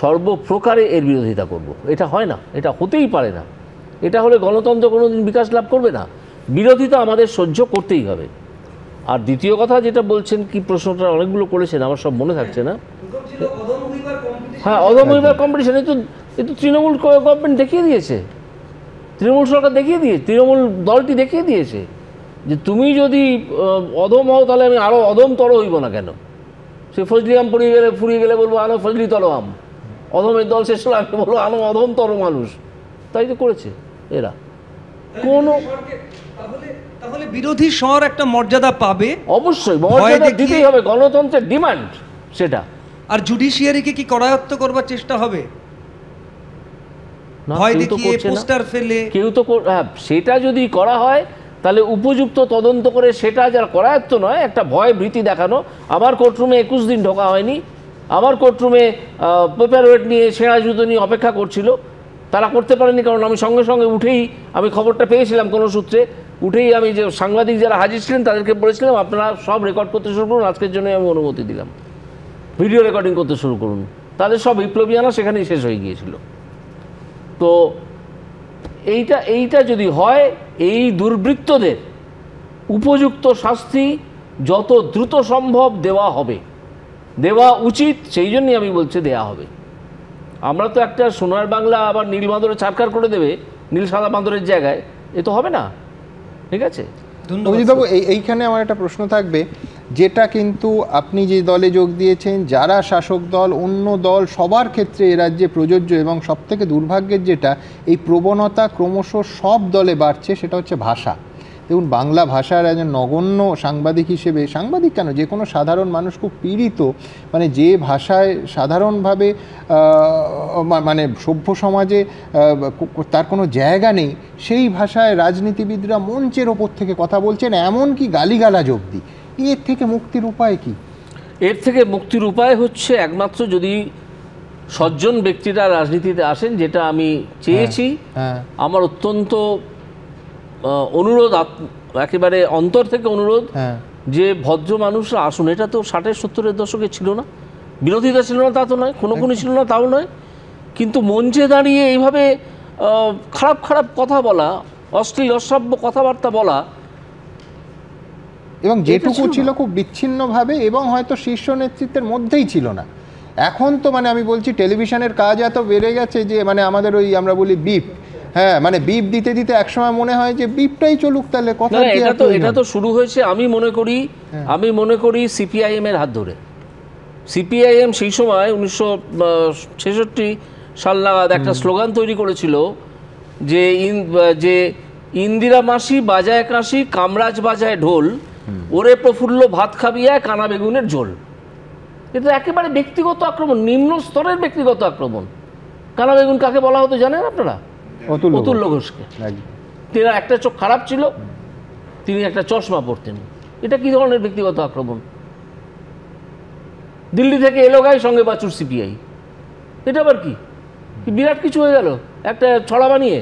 সর্বপ্রকারে এর বিরোধিতা করব। এটা হয় না এটা হতেই পারে না এটা হলে গণতন্ত্র কোনো দিন বিকাশ লাভ করবে না বিরোধিতা আমাদের সহ্য করতেই হবে আর দ্বিতীয় কথা যেটা বলছেন কি প্রশ্নটা অনেকগুলো করেছেন আমার সব মনে থাকছে না হ্যাঁ অদমহিবার কম্পিটিশন এই তো এই তো তৃণমূল গভর্নমেন্ট দেখিয়ে দিয়েছে তৃণমূল সরকার দেখিয়ে দিয়েছে তৃণমূল দলটি দেখিয়ে দিয়েছে যে তুমি যদি অদম হও তাহলে আমি আরও অদমতর হইব না কেন সে ফজলি আম পড়িয়ে গেলে ফুরিয়ে গেলে বলবো আনো ফজলি তর আম অধমের দল শেষ হলো আমি বলবো আনো অধমতর মানুষ তাই তো করেছে এরা কোনো তাহলে বিরোধী স্বর একটা মর্যাদা পাবে অবশ্যই মর্যাদা দিতেই হবে গণতন্ত্রের ডিমান্ড সেটা আর জুডিশিয়ারিকে কি করায়ত্ত করবার চেষ্টা হবে কেউ তো হ্যাঁ, সেটা যদি করা হয় তাহলে উপযুক্ত তদন্ত করে সেটা যার করায়ত্ত নয় একটা ভয় ভীতি দেখানো আমার কোর্টরুমে একুশ দিন ঢোকা হয়নি আমার কোর্টরুমে পেপার ওয়েট নিয়ে সেরা জুতো নিয়ে অপেক্ষা করছিল তারা করতে পারেনি কারণ আমি সঙ্গে সঙ্গে উঠেই আমি খবরটা পেয়েছিলাম কোনো সূত্রে উঠেই আমি যে সাংবাদিক যারা হাজির ছিলেন তাদেরকে বলেছিলাম আপনারা সব রেকর্ড করতে শুরু করুন আজকের জন্য আমি অনুমতি দিলাম ভিডিও রেকর্ডিং করতে শুরু করুন তাদের সব বিপ্লবীয়ানা সেখানেই শেষ হয়ে গিয়েছিল তো এইটা এইটা যদি হয় এই দুর্বৃত্তদের উপযুক্ত শাস্তি যত দ্রুত সম্ভব দেওয়া হবে দেওয়া উচিত সেই জন্যই আমি বলছি দেয়া হবে আমরা তো একটা সোনার বাংলা আবার নীল বাঁদরে ছাড়কার করে দেবে নীল সাদা বাঁদরের জায়গায় এ তো হবে না ঠিক আছে অভিজিৎবাবু এই এইখানে আমার একটা প্রশ্ন থাকবে যেটা কিন্তু আপনি যে দলে যোগ দিয়েছেন যারা শাসক দল অন্য দল সবার ক্ষেত্রে এ রাজ্যে প্রযোজ্য এবং সব থেকে দুর্ভাগ্যের যেটা এই প্রবণতা ক্রমশ সব দলে বাড়ছে সেটা হচ্ছে ভাষা দেখুন বাংলা ভাষার একজন নগণ্য সাংবাদিক হিসেবে সাংবাদিক কেন যে কোনো সাধারণ মানুষ খুব পীড়িত মানে যে ভাষায় সাধারণভাবে মানে সভ্য সমাজে তার কোনো জায়গা নেই সেই ভাষায় রাজনীতিবিদরা মঞ্চের ওপর থেকে কথা বলছেন এমন কি গালিগালাজ অবধি এর থেকে মুক্তির উপায় কি এর থেকে মুক্তির উপায় হচ্ছে একমাত্র যদি সজ্জন ব্যক্তিরা রাজনীতিতে আসেন যেটা আমি হ্যাঁ, চেয়েছি হ্যাঁ। আমার অত্যন্ত অনুরোধ একেবারে অন্তর থেকে অনুরোধ হ্যাঁ। যে ভদ্র মানুষরা আসুন এটা তো ষাটের সত্তরের দশকে ছিল না বিরোধিতা ছিল না তা তো নয় কোনো কোনো ছিল না তাও নয় কিন্তু মঞ্চে দাঁড়িয়ে এইভাবে খারাপ খারাপ কথা বলা অশ্লীল অসভ্য কথাবার্তা বলা এবং যেটুকু ছিল খুব বিচ্ছিন্নভাবে এবং হয়তো শীর্ষ নেতৃত্বের মধ্যেই ছিল না এখন তো মানে আমি বলছি টেলিভিশনের কাজ এত বেড়ে গেছে যে মানে আমাদের ওই আমরা বলি বিপ হ্যাঁ মানে বিপ দিতে দিতে একসময় মনে হয় যে বিপটাই চলুক তাহলে কথা এটা তো এটা তো শুরু হয়েছে আমি মনে করি হ্যাঁ। আমি মনে করি সিপিআইএম এর হাত ধরে সিপিআইএম সেই সময় উনিশশো ছেষট্টি সাল নাগাদ একটা স্লোগান তৈরি করেছিল যে ইন যে ইন্দিরা মাসি বাজায় কাশি কামরাজ বাজায় ঢোল ওরে প্রফুল্ল ভাত খাবিয়া কানা বেগুনের ঝোল এটা একেবারে ব্যক্তিগত আক্রমণ নিম্ন স্তরের ব্যক্তিগত আক্রমণ কানা বেগুন কাকে বলা হতো জানেন আপনারা অতুল্য ঘোষকে তেনার একটা চোখ খারাপ ছিল তিনি একটা চশমা পরতেন এটা কি ধরনের ব্যক্তিগত আক্রমণ দিল্লি থেকে এলো গাই সঙ্গে বাঁচুর সিপিআই এটা আবার কি বিরাট কিছু হয়ে গেল একটা ছড়া বানিয়ে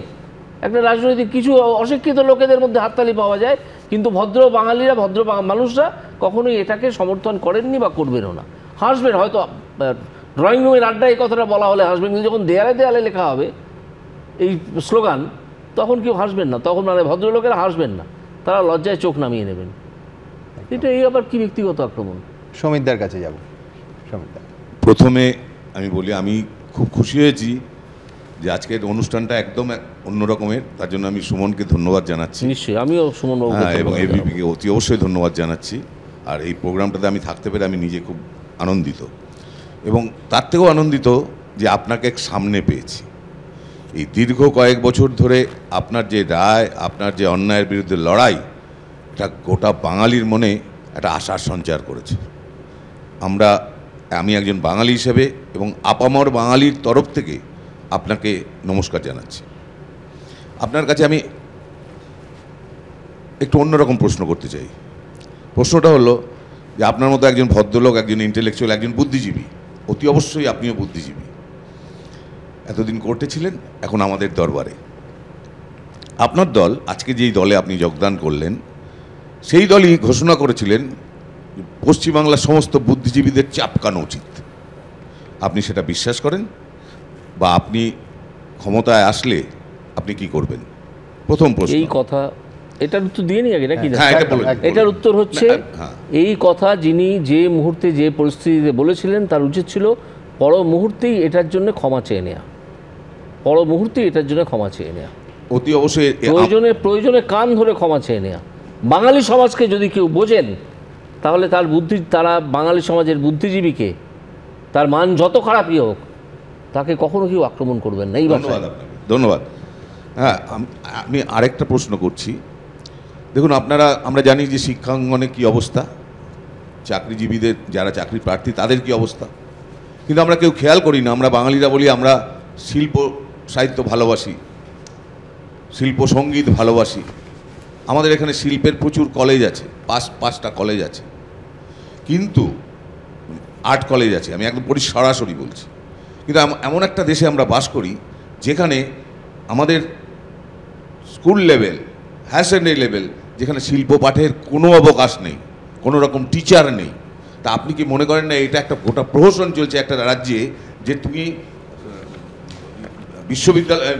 একটা রাজনৈতিক কিছু অশিক্ষিত লোকেদের মধ্যে হাততালি পাওয়া যায় কিন্তু ভদ্র বাঙালিরা ভদ্র মানুষরা কখনোই এটাকে সমর্থন করেননি বা করবেনও না হাসবেন হয়তো ড্রয়িং রুমের আড্ডায় কথাটা বলা হলে হাসবেন কিন্তু যখন দেয়ালে দেয়ালে লেখা হবে এই স্লোগান তখন কেউ হাসবেন না তখন মানে ভদ্রলোকেরা হাসবেন না তারা লজ্জায় চোখ নামিয়ে নেবেন এটা এই আবার কি ব্যক্তিগত আক্রমণ সমিতদার কাছে যাব সমিতদার প্রথমে আমি বলি আমি খুব খুশি হয়েছি যে আজকের অনুষ্ঠানটা একদম অন্য রকমের তার জন্য আমি সুমনকে ধন্যবাদ জানাচ্ছি নিশ্চয়ই আমিও সুমন হ্যাঁ এবং এবিপিকে অতি অবশ্যই ধন্যবাদ জানাচ্ছি আর এই প্রোগ্রামটাতে আমি থাকতে পেরে আমি নিজে খুব আনন্দিত এবং তার থেকেও আনন্দিত যে আপনাকে সামনে পেয়েছি এই দীর্ঘ কয়েক বছর ধরে আপনার যে রায় আপনার যে অন্যায়ের বিরুদ্ধে লড়াই এটা গোটা বাঙালির মনে একটা আশার সঞ্চার করেছে আমরা আমি একজন বাঙালি হিসেবে এবং আপামর বাঙালির তরফ থেকে আপনাকে নমস্কার জানাচ্ছি আপনার কাছে আমি একটু অন্যরকম প্রশ্ন করতে চাই প্রশ্নটা হলো যে আপনার মতো একজন ভদ্রলোক একজন ইন্টেলেকচুয়াল একজন বুদ্ধিজীবী অতি অবশ্যই আপনিও বুদ্ধিজীবী এতদিন করতেছিলেন এখন আমাদের দরবারে আপনার দল আজকে যেই দলে আপনি যোগদান করলেন সেই দলই ঘোষণা করেছিলেন পশ্চিমবাংলার সমস্ত বুদ্ধিজীবীদের চাপকানো উচিত আপনি সেটা বিশ্বাস করেন বা আপনি ক্ষমতায় আসলে আপনি কি করবেন প্রথম প্রশ্ন এই কথা এটার উত্তর দিয়ে নিয়ে আগে নাকি হ্যাঁ, হ্যাঁ, এটার উত্তর হচ্ছে হ্যাঁ, এই কথা যিনি যে মুহূর্তে যে পরিস্থিতিতে বলেছিলেন তার উচিত ছিল পর মুহূর্তেই এটার জন্য ক্ষমা চেয়ে নেওয়া পর মুহূর্তে এটার জন্য ক্ষমা চেয়ে নেওয়া অতি অবশ্যই প্রয়োজনে প্রয়োজনে কান ধরে ক্ষমা চেয়ে নেওয়া বাঙালি সমাজকে যদি কেউ বোঝেন তাহলে তার বুদ্ধি তারা বাঙালি সমাজের বুদ্ধিজীবীকে তার মান যত খারাপই হোক তাকে কখনো কেউ আক্রমণ করবেন না এই ধন্যবাদ ধন্যবাদ হ্যাঁ আমি আরেকটা প্রশ্ন করছি দেখুন আপনারা আমরা জানি যে শিক্ষাঙ্গনে কি অবস্থা চাকরিজীবীদের যারা চাকরি প্রার্থী তাদের কি অবস্থা কিন্তু আমরা কেউ খেয়াল করি না আমরা বাঙালিরা বলি আমরা শিল্প সাহিত্য ভালোবাসি শিল্প সঙ্গীত ভালোবাসি আমাদের এখানে শিল্পের প্রচুর কলেজ আছে পাঁচ পাঁচটা কলেজ আছে কিন্তু আর্ট কলেজ আছে আমি একদম পড়ি সরাসরি বলছি কিন্তু এমন একটা দেশে আমরা বাস করি যেখানে আমাদের স্কুল লেভেল সেকেন্ডারি লেভেল যেখানে শিল্প পাঠের কোনো অবকাশ নেই কোনো রকম টিচার নেই তা আপনি কি মনে করেন না এটা একটা গোটা প্রহসন চলছে একটা রাজ্যে যে তুমি বিশ্ববিদ্যালয়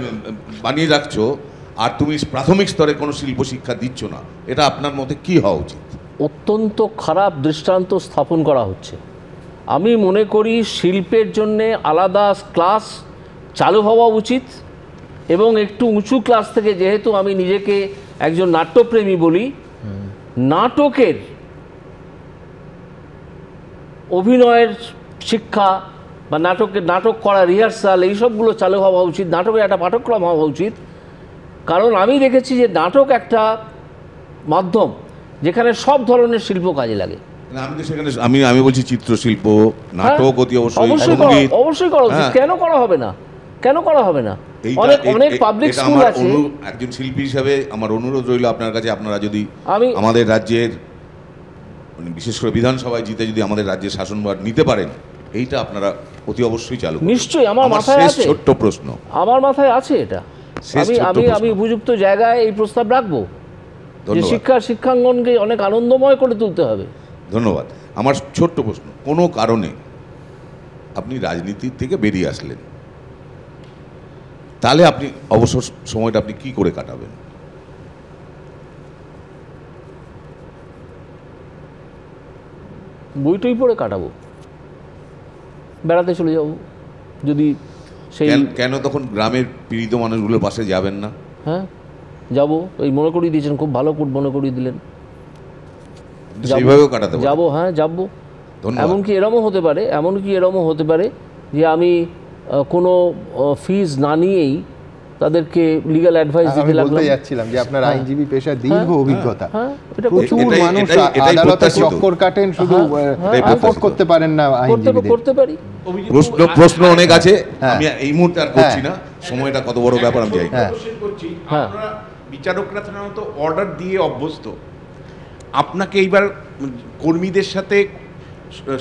বানিয়ে রাখছ আর তুমি প্রাথমিক স্তরে কোনো শিল্প শিক্ষা দিচ্ছ না এটা আপনার মধ্যে কি হওয়া উচিত অত্যন্ত খারাপ দৃষ্টান্ত স্থাপন করা হচ্ছে আমি মনে করি শিল্পের জন্যে আলাদা ক্লাস চালু হওয়া উচিত এবং একটু উঁচু ক্লাস থেকে যেহেতু আমি নিজেকে একজন নাট্যপ্রেমী বলি নাটকের অভিনয়ের শিক্ষা বা নাটককে নাটক করা রিহার্সাল এইসবগুলো চালু হওয়া উচিত নাটকের একটা পাঠক্রম হওয়া উচিত কারণ আমি দেখেছি যে নাটক একটা মাধ্যম যেখানে সব ধরনের শিল্প কাজে লাগে আমি আমি আমি বলছি চিত্রশিল্প হ্যাঁ, নাটক অতি অবশ্যই অবশ্যই করা হ্যাঁ। উচিত কেন করা হবে না কেন করা হবে না অনেক অনেক পাবলিক স্কুল আছে একজন শিল্পী হিসাবে আমার অনুরোধ রইল আপনার কাছে আপনারা যদি আমি আমাদের রাজ্যের মানে বিশেষ করে বিধানসভায় জিতে যদি আমাদের রাজ্যের শাসনভার নিতে পারেন এইটা আপনারা অতি অবশ্যই চালু নিশ্চয়ই আমার মাথায় আছে ছোট্ট প্রশ্ন আমার মাথায় আছে এটা আমি আমি আমি উপযুক্ত জায়গায় এই প্রস্তাব রাখবো যে শিক্ষা শিক্ষাঙ্গনকে অনেক আনন্দময় করে তুলতে হবে ধন্যবাদ আমার ছোট্ট প্রশ্ন কোনো কারণে আপনি রাজনীতি থেকে বেরিয়ে আসলেন তাহলে আপনি অবসর সময়টা আপনি কি করে কাটাবেন বইটই পড়ে কাটাবো বেড়াতে চলে যাব যদি সেই কেন তখন গ্রামের পীড়িত মানুষগুলোর পাশে যাবেন না হ্যাঁ যাব ওই মনে করিয়ে দিয়েছেন খুব ভালো কোট মনে করিয়ে দিলেন সেইভাবেও কাটাতে যাব হ্যাঁ যাব এমনকি এরমও হতে পারে এমনকি এরমও হতে পারে যে আমি কোনো ফিজ না নিয়েই তাদেরকে লিগ্যাল অ্যাডভাইস দিতে লাগলাম বলতে যাচ্ছিলাম যে আপনার হ্যাঁ। আইনজীবী পেশা হ্যাঁ, দীর্ঘ হ্যাঁ, অভিজ্ঞতা প্রচুর মানুষ আদালতে চক্কর কাটেন শুধু করতে পারেন না আইনজীবীদের করতে পারি প্রশ্ন আচ্ছা, প্রশ্ন অনেক হ্যাঁ, আছে হ্যাঁ। আমি এই মুহূর্তে আর করছি হ্যাঁ। না সময়টা কত বড় ব্যাপার আমি যাই বিচারকরা সাধারণত অর্ডার দিয়ে অভ্যস্ত আপনাকে এইবার কর্মীদের সাথে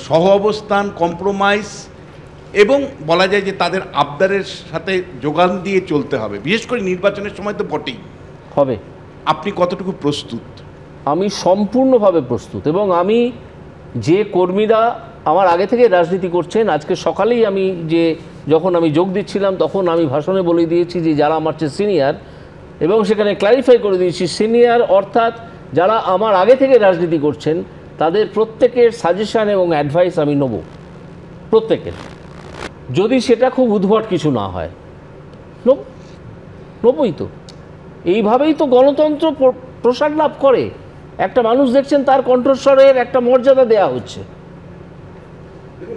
সহ অবস্থান কম্প্রোমাইজ এবং বলা যায় যে তাদের আবদারের সাথে যোগান দিয়ে চলতে হবে বিশেষ করে নির্বাচনের সময় তো বটেই হবে আপনি কতটুকু প্রস্তুত আমি সম্পূর্ণভাবে প্রস্তুত এবং আমি যে কর্মীরা আমার আগে থেকে রাজনীতি করছেন আজকে সকালেই আমি যে যখন আমি যোগ দিচ্ছিলাম তখন আমি ভাষণে বলে দিয়েছি যে যারা আমার চেয়ে সিনিয়র এবং সেখানে ক্লারিফাই করে দিয়েছি সিনিয়র অর্থাৎ যারা আমার আগে থেকে রাজনীতি করছেন তাদের প্রত্যেকের সাজেশান এবং অ্যাডভাইস আমি নেব প্রত্যেকের যদি সেটা খুব উদ্ভট কিছু না হয় নবই তো এইভাবেই তো গণতন্ত্র প্রসার লাভ করে একটা মানুষ দেখছেন তার কণ্ঠস্বরের একটা মর্যাদা দেয়া হচ্ছে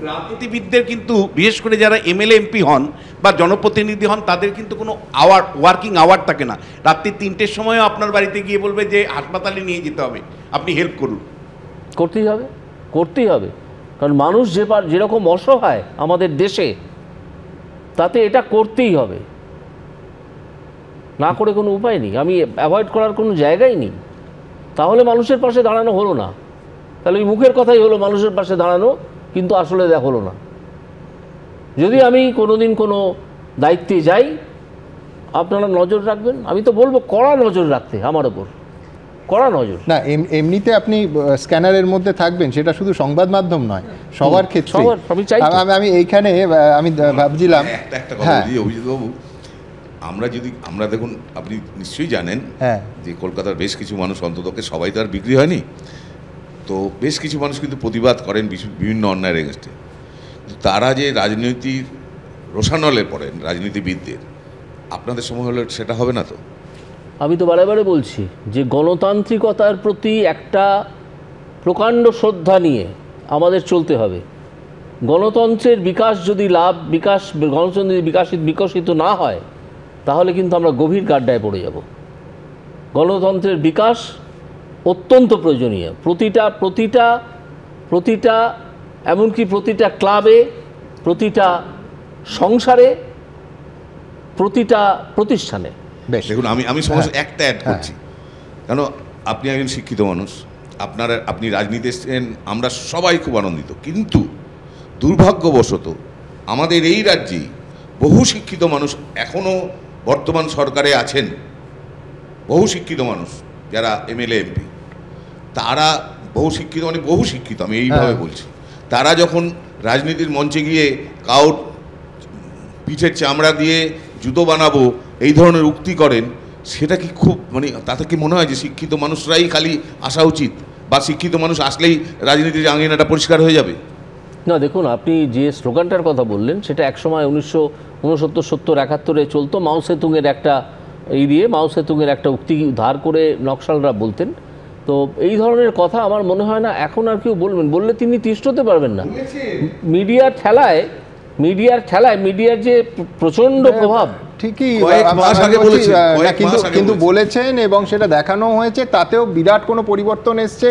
রাজনীতিবিদদের কিন্তু বিশেষ করে যারা এমএলএ এমপি হন বা জনপ্রতিনিধি হন তাদের কিন্তু কোনো আওয়ার ওয়ার্কিং আওয়ার থাকে না রাত্রি তিনটের সময়ও আপনার বাড়িতে গিয়ে বলবে যে হাসপাতালে নিয়ে যেতে হবে আপনি হেল্প করুন করতেই হবে করতেই হবে কারণ মানুষ যে যেরকম অসহায় আমাদের দেশে তাতে এটা করতেই হবে না করে কোনো উপায় নেই আমি অ্যাভয়েড করার কোনো জায়গাই নেই তাহলে মানুষের পাশে দাঁড়ানো হলো না তাহলে ওই মুখের কথাই হলো মানুষের পাশে দাঁড়ানো কিন্তু আসলে দেখা হলো না যদি আমি কোনো দিন কোনো দায়িত্বে যাই আপনারা নজর রাখবেন আমি তো বলবো কড়া নজর রাখতে আমার ওপর কড়া নজর না এমনিতে আপনি স্ক্যানারের মধ্যে থাকবেন সেটা শুধু সংবাদ মাধ্যম নয় সবার ক্ষেত্রে আমি আমি এইখানে আমি ভাবছিলাম হ্যাঁ, একটা কথা হ্যাঁ। বাবু আমরা যদি আমরা দেখুন আপনি নিশ্চয়ই জানেন হ্যাঁ। যে কলকাতার বেশ কিছু মানুষ অন্ততকে সবাই তো আর বিক্রি হয়নি তো বেশ কিছু মানুষ কিন্তু প্রতিবাদ করেন বিভিন্ন অন্যায়ের এগেনস্টে তারা যে রাজনীতির রোশানলে পড়েন রাজনীতিবিদদের আপনাদের সময় হলে সেটা হবে না তো আমি তো বারে বারে বলছি যে গণতান্ত্রিকতার প্রতি একটা প্রকাণ্ড শ্রদ্ধা নিয়ে আমাদের চলতে হবে গণতন্ত্রের বিকাশ যদি লাভ বিকাশ গণতন্ত্র যদি বিকাশিত বিকশিত না হয় তাহলে কিন্তু আমরা গভীর গাড্ডায় পড়ে যাব গণতন্ত্রের বিকাশ অত্যন্ত প্রয়োজনীয় প্রতিটা প্রতিটা প্রতিটা এমনকি প্রতিটা ক্লাবে প্রতিটা সংসারে প্রতিটা প্রতিষ্ঠানে বেশ দেখুন আমি আমি সমস্ত হ্যাঁ। একটা অ্যাড করছি কেন আপনি একজন শিক্ষিত মানুষ আপনার আপনি রাজনীতি এসছেন আমরা সবাই খুব আনন্দিত কিন্তু দুর্ভাগ্যবশত আমাদের এই রাজ্যে বহু শিক্ষিত মানুষ এখনও বর্তমান সরকারে আছেন বহু শিক্ষিত মানুষ যারা এমএলএ এমপি তারা বহু শিক্ষিত মানে বহু শিক্ষিত আমি এইভাবে হ্যাঁ। বলছি তারা যখন রাজনীতির মঞ্চে গিয়ে কাউট পিঠের চামড়া দিয়ে জুতো বানাবো এই ধরনের উক্তি করেন সেটা কি খুব মানে তাতে কি মনে হয় যে শিক্ষিত মানুষরাই খালি আসা উচিত বা শিক্ষিত মানুষ আসলেই রাজনীতির আঙিনাটা পরিষ্কার হয়ে যাবে না দেখুন আপনি যে স্লোগানটার কথা বললেন সেটা একসময় উনিশশো উনসত্তর সত্তর একাত্তরে চলতো মাউসেতুংয়ের একটা এই দিয়ে মাউসেতুংয়ের একটা উক্তি ধার করে নকশালরা বলতেন তো এই ধরনের কথা আমার মনে হয় না এখন আর কেউ বলবেন বললে তিনি তিষ্ঠতে পারবেন না মিডিয়ার ঠেলায় মিডিয়ার ঠেলায় মিডিয়ার যে প্রচণ্ড হ্যাঁ, প্রভাব ঠিকই মাস কিন্তু কিন্তু বলেছেন এবং সেটা দেখানো হয়েছে তাতেও বিরাট কোনো পরিবর্তন এসছে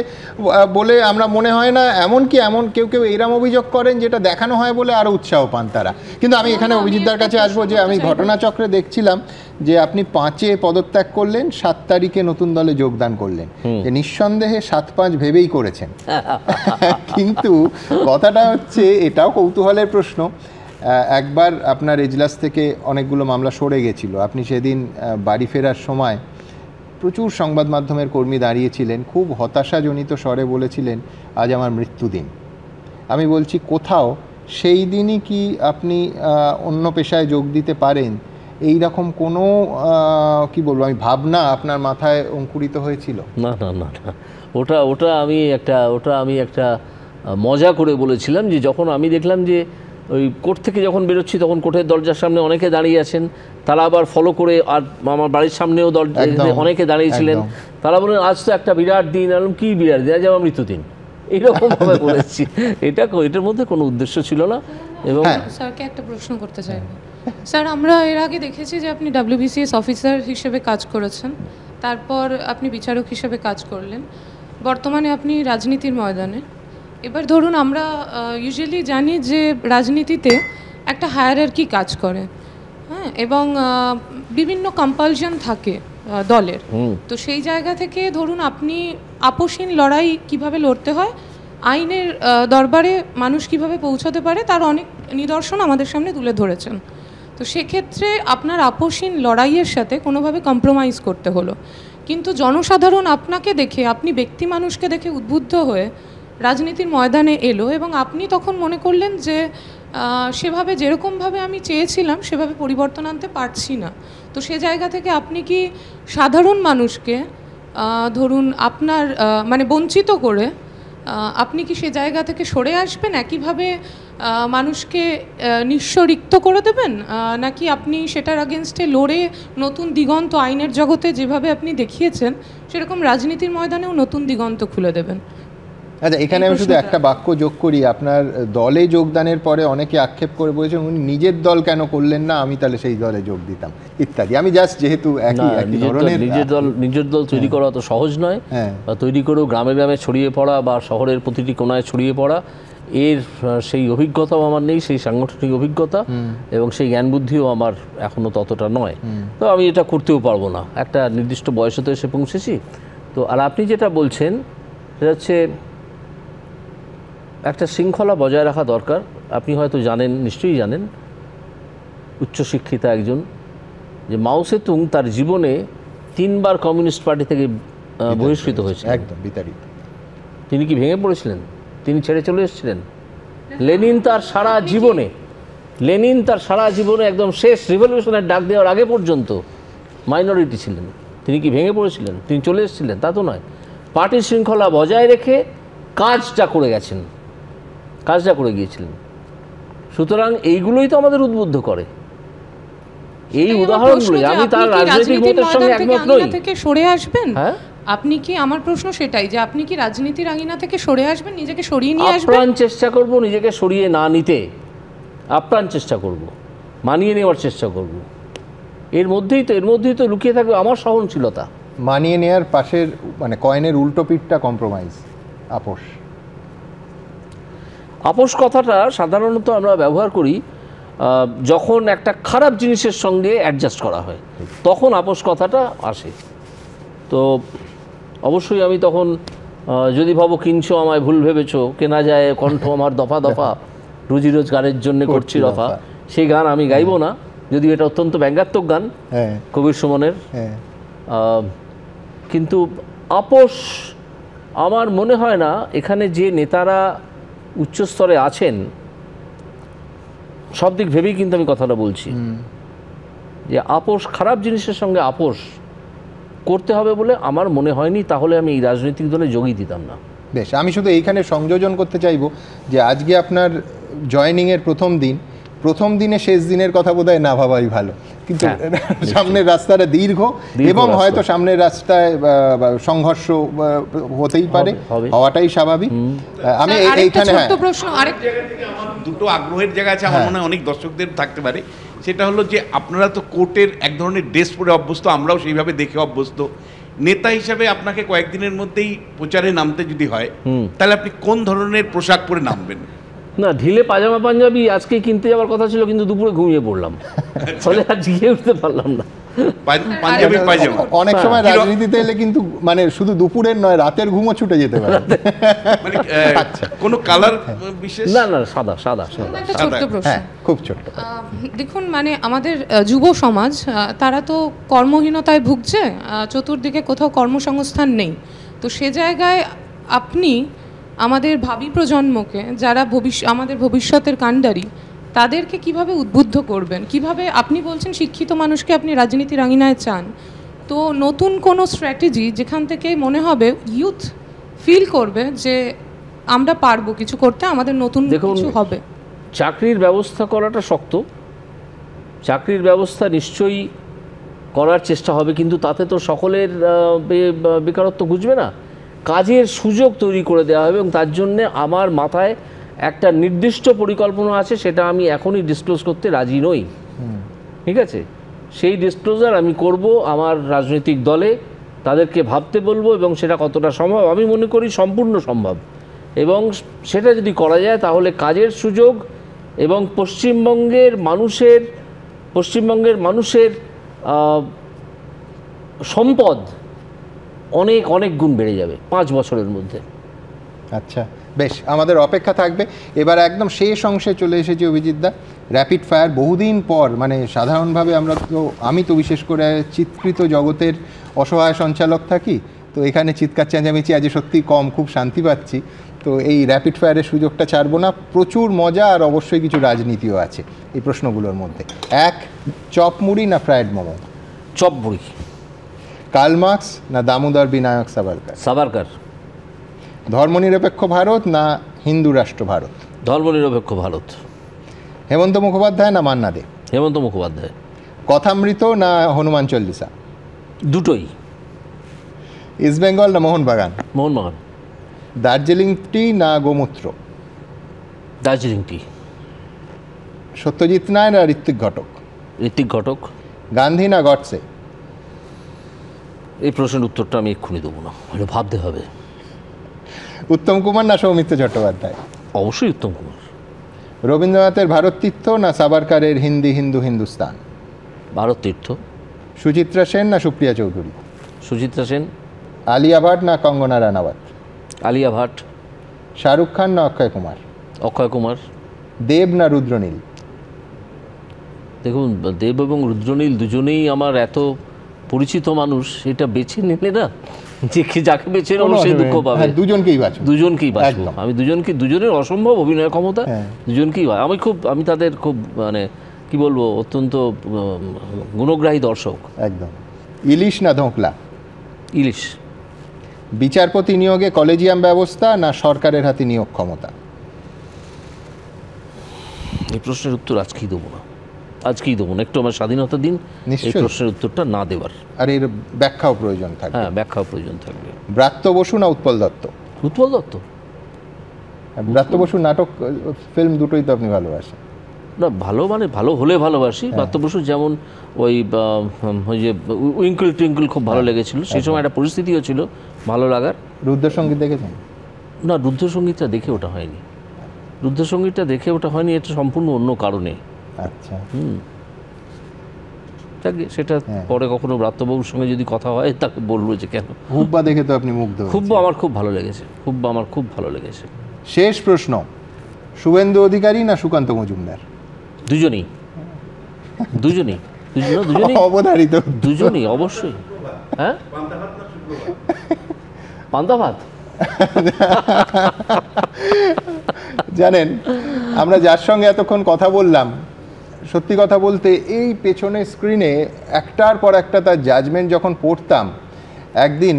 বলে আমরা মনে হয় না এমন কি এমন কেউ কেউ এরম অভিযোগ করেন যেটা দেখানো হয় বলে আরও উৎসাহ পান তারা কিন্তু আমি এখানে অভিজিৎদার কাছে আসবো যে আমি ঘটনাচক্রে দেখছিলাম যে আপনি পাঁচে পদত্যাগ করলেন সাত তারিখে নতুন দলে যোগদান করলেন যে নিঃসন্দেহে সাত পাঁচ ভেবেই করেছেন কিন্তু কথাটা হচ্ছে এটাও কৌতূহলের প্রশ্ন একবার আপনার এজলাস থেকে অনেকগুলো মামলা সরে গেছিলো আপনি সেদিন বাড়ি ফেরার সময় প্রচুর সংবাদ মাধ্যমের কর্মী দাঁড়িয়েছিলেন খুব হতাশাজনিত স্বরে বলেছিলেন আজ আমার মৃত্যুদিন আমি বলছি কোথাও সেই দিনই কি আপনি অন্য পেশায় যোগ দিতে পারেন এই রকম কোনো কি বলবো আমি ভাবনা আপনার মাথায় অঙ্কুরিত হয়েছিল না না না না ওটা ওটা আমি একটা ওটা আমি একটা মজা করে বলেছিলাম যে যখন আমি দেখলাম যে ওই কোর্ট থেকে যখন বেরোচ্ছি তখন কোর্টের দরজার সামনে অনেকে দাঁড়িয়ে আছেন তারা আবার ফলো করে আর আমার বাড়ির সামনেও দরজা অনেকে দাঁড়িয়েছিলেন তারা বলেন আজ তো একটা বিরাট দিন আলম কি বিরাট দিন আজ আমার মৃত্যুদিন এইরকমভাবে বলেছি এটা এটার মধ্যে কোনো উদ্দেশ্য ছিল না এবং হ্যাঁ। স্যারকে একটা প্রশ্ন করতে চাই স্যার আমরা এর আগে দেখেছি যে আপনি ডাব্লিউবিসিএস অফিসার হিসেবে কাজ করেছেন তারপর আপনি বিচারক হিসেবে কাজ করলেন বর্তমানে আপনি রাজনীতির ময়দানে এবার ধরুন আমরা ইউজুয়ালি জানি যে রাজনীতিতে একটা হায়ারার্কি কাজ করে হ্যাঁ এবং বিভিন্ন কম্পালশন থাকে দলের তো সেই জায়গা থেকে ধরুন আপনি আপোষহীন লড়াই কিভাবে লড়তে হয় আইনের দরবারে মানুষ কিভাবে পৌঁছাতে পারে তার অনেক নিদর্শন আমাদের সামনে তুলে ধরেছেন তো সেক্ষেত্রে আপনার আপোষহীন লড়াইয়ের সাথে কোনোভাবে কম্প্রোমাইজ করতে হলো কিন্তু জনসাধারণ আপনাকে দেখে আপনি ব্যক্তি মানুষকে দেখে উদ্বুদ্ধ হয়ে রাজনীতির ময়দানে এলো এবং আপনি তখন মনে করলেন যে সেভাবে যেরকমভাবে আমি চেয়েছিলাম সেভাবে পরিবর্তন আনতে পারছি না তো সে জায়গা থেকে আপনি কি সাধারণ মানুষকে ধরুন আপনার মানে বঞ্চিত করে আপনি কি সে জায়গা থেকে সরে আসবেন একইভাবে মানুষকে নিঃস্ব রিক্ত করে দেবেন নাকি আপনি সেটার আগেনস্টে লড়ে নতুন দিগন্ত আইনের জগতে যেভাবে আপনি দেখিয়েছেন সেরকম রাজনীতির ময়দানেও নতুন দিগন্ত খুলে দেবেন আচ্ছা এখানে আমি শুধু একটা বাক্য যোগ করি আপনার দলে যোগদানের পরে অনেকে আক্ষেপ করে বলেছেন উনি নিজের দল কেন করলেন না আমি তাহলে সেই দলে যোগ দিতাম ইত্যাদি আমি জাস্ট যেহেতু একই ধরনের নিজের দল নিজের দল তৈরি হ্যাঁ। করা অত সহজ নয় হ্যাঁ। বা তৈরি করেও গ্রামে গ্রামে ছড়িয়ে পড়া বা শহরের প্রতিটি কোনায় ছড়িয়ে পড়া এর সেই অভিজ্ঞতাও আমার নেই সেই সাংগঠনিক অভিজ্ঞতা এবং সেই জ্ঞান বুদ্ধিও আমার এখনও ততটা নয় তো আমি এটা করতেও পারবো না একটা নির্দিষ্ট বয়সে তো এসে পৌঁছেছি তো আর আপনি যেটা বলছেন সেটা হচ্ছে একটা শৃঙ্খলা বজায় রাখা দরকার আপনি হয়তো জানেন নিশ্চয়ই জানেন উচ্চশিক্ষিতা একজন যে মাউসে তুং তার জীবনে তিনবার কমিউনিস্ট পার্টি থেকে বহিষ্কৃত হয়েছে একদম বিতাড়িত তিনি কি ভেঙে পড়েছিলেন তিনি ছেড়ে চলে এসেছিলেন লেনিন তার সারা জীবনে লেনিন তার সারা জীবনে একদম শেষ রিভলিউশনের ডাক দেওয়ার আগে পর্যন্ত মাইনরিটি ছিলেন তিনি কি ভেঙে পড়েছিলেন তিনি চলে এসেছিলেন তা তো নয় পার্টির শৃঙ্খলা বজায় রেখে কাজটা করে গেছেন কাজটা করে গিয়েছিলেন সুতরাং এইগুলোই তো আমাদের উদ্বুদ্ধ করে এই উদাহরণগুলো আমি তার রাজনৈতিক মতের সঙ্গে একমত নই থেকে সরে আসবেন হ্যাঁ আপনি কি আমার প্রশ্ন সেটাই যে আপনি কি রাজনীতির আঙিনা থেকে সরে আসবেন নিজেকে সরিয়ে নিয়ে আসবেন আপ্রাণ চেষ্টা করব নিজেকে সরিয়ে না নিতে আপ্রাণ চেষ্টা করব মানিয়ে নেওয়ার চেষ্টা করব এর মধ্যেই তো এর মধ্যেই তো লুকিয়ে থাকবে আমার সহনশীলতা মানিয়ে নেওয়ার পাশের মানে কয়েনের উল্টো পিঠটা কম্প্রোমাইজ আপোষ আপোষ কথাটা সাধারণত আমরা ব্যবহার করি যখন একটা খারাপ জিনিসের সঙ্গে অ্যাডজাস্ট করা হয় তখন আপোষ কথাটা আসে তো অবশ্যই আমি তখন যদি ভাবো কিনছো আমায় ভুল ভেবেছো কেনা যায় কণ্ঠ আমার দফা দফা রুজি রোজগারের জন্য করছি রফা সেই গান আমি গাইবো না যদি এটা অত্যন্ত ব্যঙ্গাত্মক গান হ্যাঁ। কবির সুমনের হ্যাঁ। কিন্তু আপোষ আমার মনে হয় না এখানে যে নেতারা উচ্চস্তরে আছেন সব দিক ভেবেই কিন্তু আমি কথাটা বলছি যে আপোষ খারাপ জিনিসের সঙ্গে আপোষ করতে হবে বলে আমার মনে হয়নি তাহলে আমি এই রাজনৈতিক দলে যোগই দিতাম না বেশ আমি শুধু এইখানে সংযোজন করতে চাইব যে আজকে আপনার জয়নিংয়ের প্রথম দিন প্রথম দিনে শেষ দিনের কথা বোধহয় না ভাবাই ভালো কিন্তু হ্যাঁ, সামনের রাস্তাটা দীর্ঘ এবং হয়তো সামনের রাস্তায় সংঘর্ষ হতেই পারে হওয়াটাই স্বাভাবিক আমি এইখানে হ্যাঁ। দুটো আগ্রহের জায়গা আছে আমার হ্যাঁ। মনে হয় অনেক দর্শকদের থাকতে পারে সেটা হলো যে আপনারা তো কোর্টের এক ধরনের ড্রেস পরে অভ্যস্ত আমরাও সেইভাবে দেখে অভ্যস্ত নেতা হিসাবে আপনাকে কয়েকদিনের মধ্যেই প্রচারে নামতে যদি হয় তাহলে আপনি কোন ধরনের পোশাক পরে নামবেন না ঢিলে পাজামা পাঞ্জাবি আজকে কিনতে যাওয়ার কথা ছিল কিন্তু দুপুরে ঘুমিয়ে পড়লাম ফলে আর জিগে উঠতে পারলাম না পাঞ্জাবি হ্যাঁ, হ্যাঁ, অনেক হ্যাঁ। সময় রাজনীতিতে এলে কিন্তু মানে শুধু দুপুরের নয় রাতের ঘুমও ছুটে যেতে পারে মানে আচ্ছা। কালার বিশেষ না না সাদা সাদা সাদা ছোট্ট প্রশ্ন খুব ছোট্ট দেখুন মানে আমাদের যুব সমাজ তারা তো কর্মহীনতায় ভুগছে চতুর্দিকে কোথাও কর্মসংস্থান নেই তো সে জায়গায় আপনি আমাদের ভাবি প্রজন্মকে যারা ভবিষ্যৎ আমাদের ভবিষ্যতের কাণ্ডারি তাদেরকে কিভাবে উদ্বুদ্ধ করবেন কিভাবে আপনি বলছেন শিক্ষিত মানুষকে আপনি রাজনীতির আঙিনায় চান তো নতুন কোনো স্ট্র্যাটেজি যেখান থেকে মনে হবে ইউথ ফিল করবে যে আমরা পারবো কিছু করতে আমাদের নতুন কিছু হবে চাকরির ব্যবস্থা করাটা শক্ত চাকরির ব্যবস্থা নিশ্চয়ই করার চেষ্টা হবে কিন্তু তাতে তো সকলের বেকারত্ব ঘুচবে না কাজের সুযোগ তৈরি করে দেওয়া হবে এবং তার জন্য আমার মাথায় একটা নির্দিষ্ট পরিকল্পনা আছে সেটা আমি এখনই ডিসক্লোজ করতে রাজি নই ঠিক আছে সেই ডিসক্লোজার আমি করব আমার রাজনৈতিক দলে তাদেরকে ভাবতে বলবো এবং সেটা কতটা সম্ভব আমি মনে করি সম্পূর্ণ সম্ভব এবং সেটা যদি করা যায় তাহলে কাজের সুযোগ এবং পশ্চিমবঙ্গের মানুষের পশ্চিমবঙ্গের মানুষের সম্পদ অনেক অনেক গুণ বেড়ে যাবে পাঁচ বছরের মধ্যে আচ্ছা বেশ আমাদের অপেক্ষা থাকবে এবার একদম শেষ অংশে চলে এসেছি অভিজিৎদা র্যাপিড ফায়ার বহুদিন পর মানে সাধারণভাবে আমরা তো আমি তো বিশেষ করে চিত্রিত জগতের অসহায় সঞ্চালক থাকি তো এখানে চিৎকার চেঁচামেচি আজ সত্যি কম খুব শান্তি পাচ্ছি তো এই র্যাপিড ফায়ারের সুযোগটা ছাড়বো না প্রচুর মজা আর অবশ্যই কিছু রাজনীতিও আছে এই প্রশ্নগুলোর মধ্যে এক চপ মুড়ি না ফ্রায়েড মোমো চপ মুড়ি কার্ল মার্কস না দামোদর বিনায়ক সাবারকার সাবারকার ধর্মনিরপেক্ষ ভারত না হিন্দু রাষ্ট্র ভারত ধর্মনিরপেক্ষ ভারত হেমন্ত মুখোপাধ্যায় না মান্না দে হেমন্ত মুখোপাধ্যায় কথামৃত না হনুমান চল্লিশা দুটোই ইস্ট বেঙ্গল না মোহনবাগান মোহনবাগান দার্জিলিং টি না গোমূত্র দার্জিলিং টি সত্যজিৎ নায় না ঋত্বিক ঘটক ঋত্বিক ঘটক গান্ধী না গডসে এই প্রশ্নের উত্তরটা আমি এক্ষুনি দেবো না এটা ভাবতে হবে উত্তম কুমার না সৌমিত্র চট্টোপাধ্যায় অবশ্যই উত্তম কুমার রবীন্দ্রনাথের ভারত তীর্থ না সাবারকারের হিন্দি হিন্দু হিন্দুস্তান ভারত তীর্থ সুচিত্রা সেন না সুপ্রিয়া চৌধুরী সুচিত্রা সেন আলিয়া ভাট না কঙ্গনা রানাওয়াত আলিয়া ভাট শাহরুখ খান না অক্ষয় কুমার অক্ষয় কুমার দেব না রুদ্রনীল দেখুন দেব এবং রুদ্রনীল দুজনেই আমার এত পরিচিত মানুষ এটা বেছে নেবে না যে যাকে বেছে নেবো সে দুঃখ পাবে হ্যাঁ, দুজনকেই বাঁচবো দুজনকেই বাঁচবো আমি দুজনকে দুজনের অসম্ভব অভিনয় ক্ষমতা হ্যাঁ। দুজনকেই আমি খুব আমি তাদের খুব মানে কি বলবো অত্যন্ত গুণগ্রাহী দর্শক একদম ইলিশ না ধোঁকলা ইলিশ বিচারপতি নিয়োগে কলেজিয়াম ব্যবস্থা না সরকারের হাতে নিয়োগ ক্ষমতা এই প্রশ্নের উত্তর আজকেই দেবো না আজকেই দেবো না একটু আমার স্বাধীনতা দিন এই প্রশ্নের উত্তরটা না দেওয়ার আর এর ব্যাখ্যাও প্রয়োজন থাকবে হ্যাঁ ব্যাখ্যাও প্রয়োজন থাকবে ব্রাত্য বসু না উৎপল দত্ত উৎপল দত্ত হ্যাঁ, ব্রাত্য বসু নাটক ফিল্ম দুটোই তো আপনি ভালোবাসেন না ভালো মানে ভালো হলে ভালোবাসি হ্যাঁ। ব্রাত্য বসু যেমন ওই ওই যে উইঙ্কল টুইঙ্কল খুব ভালো হ্যাঁ। লেগেছিল সেই সময় একটা পরিস্থিতিও ছিল ভালো লাগার রুদ্রসঙ্গীত দেখেছেন না রুদ্রসঙ্গীতটা দেখে ওটা হয়নি রুদ্রসঙ্গীতটা দেখে ওটা হয়নি এটা সম্পূর্ণ অন্য কারণে আচ্ছা হুম থাকে সেটা হ্যাঁ। পরে কখনো ব্রাত্যবাবুর সঙ্গে যদি কথা হয় তাকে বলবো যে কেন হুব্বা দেখে তো আপনি মুগ্ধ হুব্বা আমার খুব ভালো লেগেছে হুব্বা আমার খুব ভালো লেগেছে শেষ প্রশ্ন শুভেন্দু অধিকারী না সুকান্ত মজুমদার দুজনেই দুজনেই দুজনেই অবধারিত দুজনেই অবশ্যই হ্যাঁ পান্তা জানেন আমরা যার সঙ্গে এতক্ষণ কথা বললাম সত্যি কথা বলতে এই পেছনে স্ক্রিনে একটার পর একটা তার জাজমেন্ট যখন পড়তাম একদিন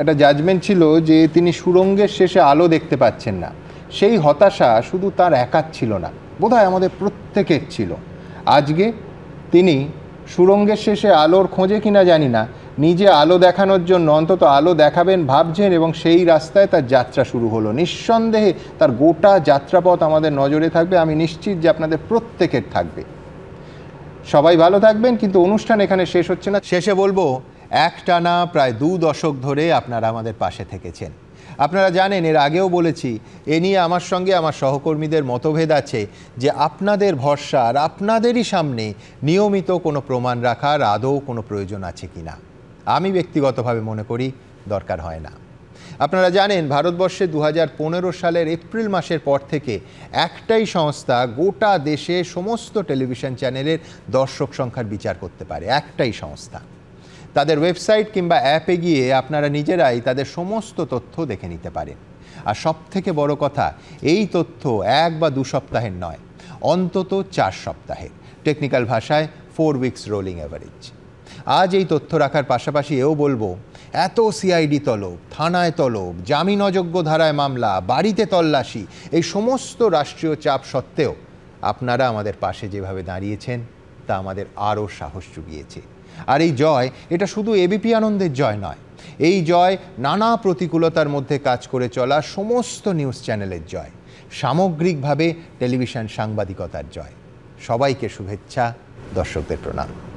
একটা জাজমেন্ট ছিল যে তিনি সুরঙ্গের শেষে আলো দেখতে পাচ্ছেন না সেই হতাশা শুধু তার একার ছিল না বোধহয় আমাদের প্রত্যেকের ছিল আজকে তিনি সুরঙ্গের শেষে আলোর খোঁজে কিনা জানি না নিজে আলো দেখানোর জন্য অন্তত আলো দেখাবেন ভাবছেন এবং সেই রাস্তায় তার যাত্রা শুরু হলো নিঃসন্দেহে তার গোটা যাত্রাপথ আমাদের নজরে থাকবে আমি নিশ্চিত যে আপনাদের প্রত্যেকের থাকবে সবাই ভালো থাকবেন কিন্তু অনুষ্ঠান এখানে শেষ হচ্ছে না শেষে বলবো একটানা প্রায় দু দশক ধরে আপনারা আমাদের পাশে থেকেছেন আপনারা জানেন এর আগেও বলেছি এ নিয়ে আমার সঙ্গে আমার সহকর্মীদের মতভেদ আছে যে আপনাদের ভরসা আর আপনাদেরই সামনে নিয়মিত কোনো প্রমাণ রাখার আদৌ কোনো প্রয়োজন আছে কি না আমি ব্যক্তিগতভাবে মনে করি দরকার হয় না আপনারা জানেন ভারতবর্ষে দু সালের এপ্রিল মাসের পর থেকে একটাই সংস্থা গোটা দেশে সমস্ত টেলিভিশন চ্যানেলের দর্শক সংখ্যার বিচার করতে পারে একটাই সংস্থা তাদের ওয়েবসাইট কিংবা অ্যাপে গিয়ে আপনারা নিজেরাই তাদের সমস্ত তথ্য দেখে নিতে পারেন আর সবথেকে বড় কথা এই তথ্য এক বা দু সপ্তাহের নয় অন্তত চার সপ্তাহের টেকনিক্যাল ভাষায় ফোর উইকস রোলিং অ্যাভারেজ আজ এই তথ্য রাখার পাশাপাশি এও বলবো এত সিআইডি তলব থানায় তলব জামিন অযোগ্য ধারায় মামলা বাড়িতে তল্লাশি এই সমস্ত রাষ্ট্রীয় চাপ সত্ত্বেও আপনারা আমাদের পাশে যেভাবে দাঁড়িয়েছেন তা আমাদের আরও সাহস জুগিয়েছে আর এই জয় এটা শুধু এবিপি আনন্দের জয় নয় এই জয় নানা প্রতিকূলতার মধ্যে কাজ করে চলা সমস্ত নিউজ চ্যানেলের জয় সামগ্রিকভাবে টেলিভিশন সাংবাদিকতার জয় সবাইকে শুভেচ্ছা দর্শকদের প্রণাম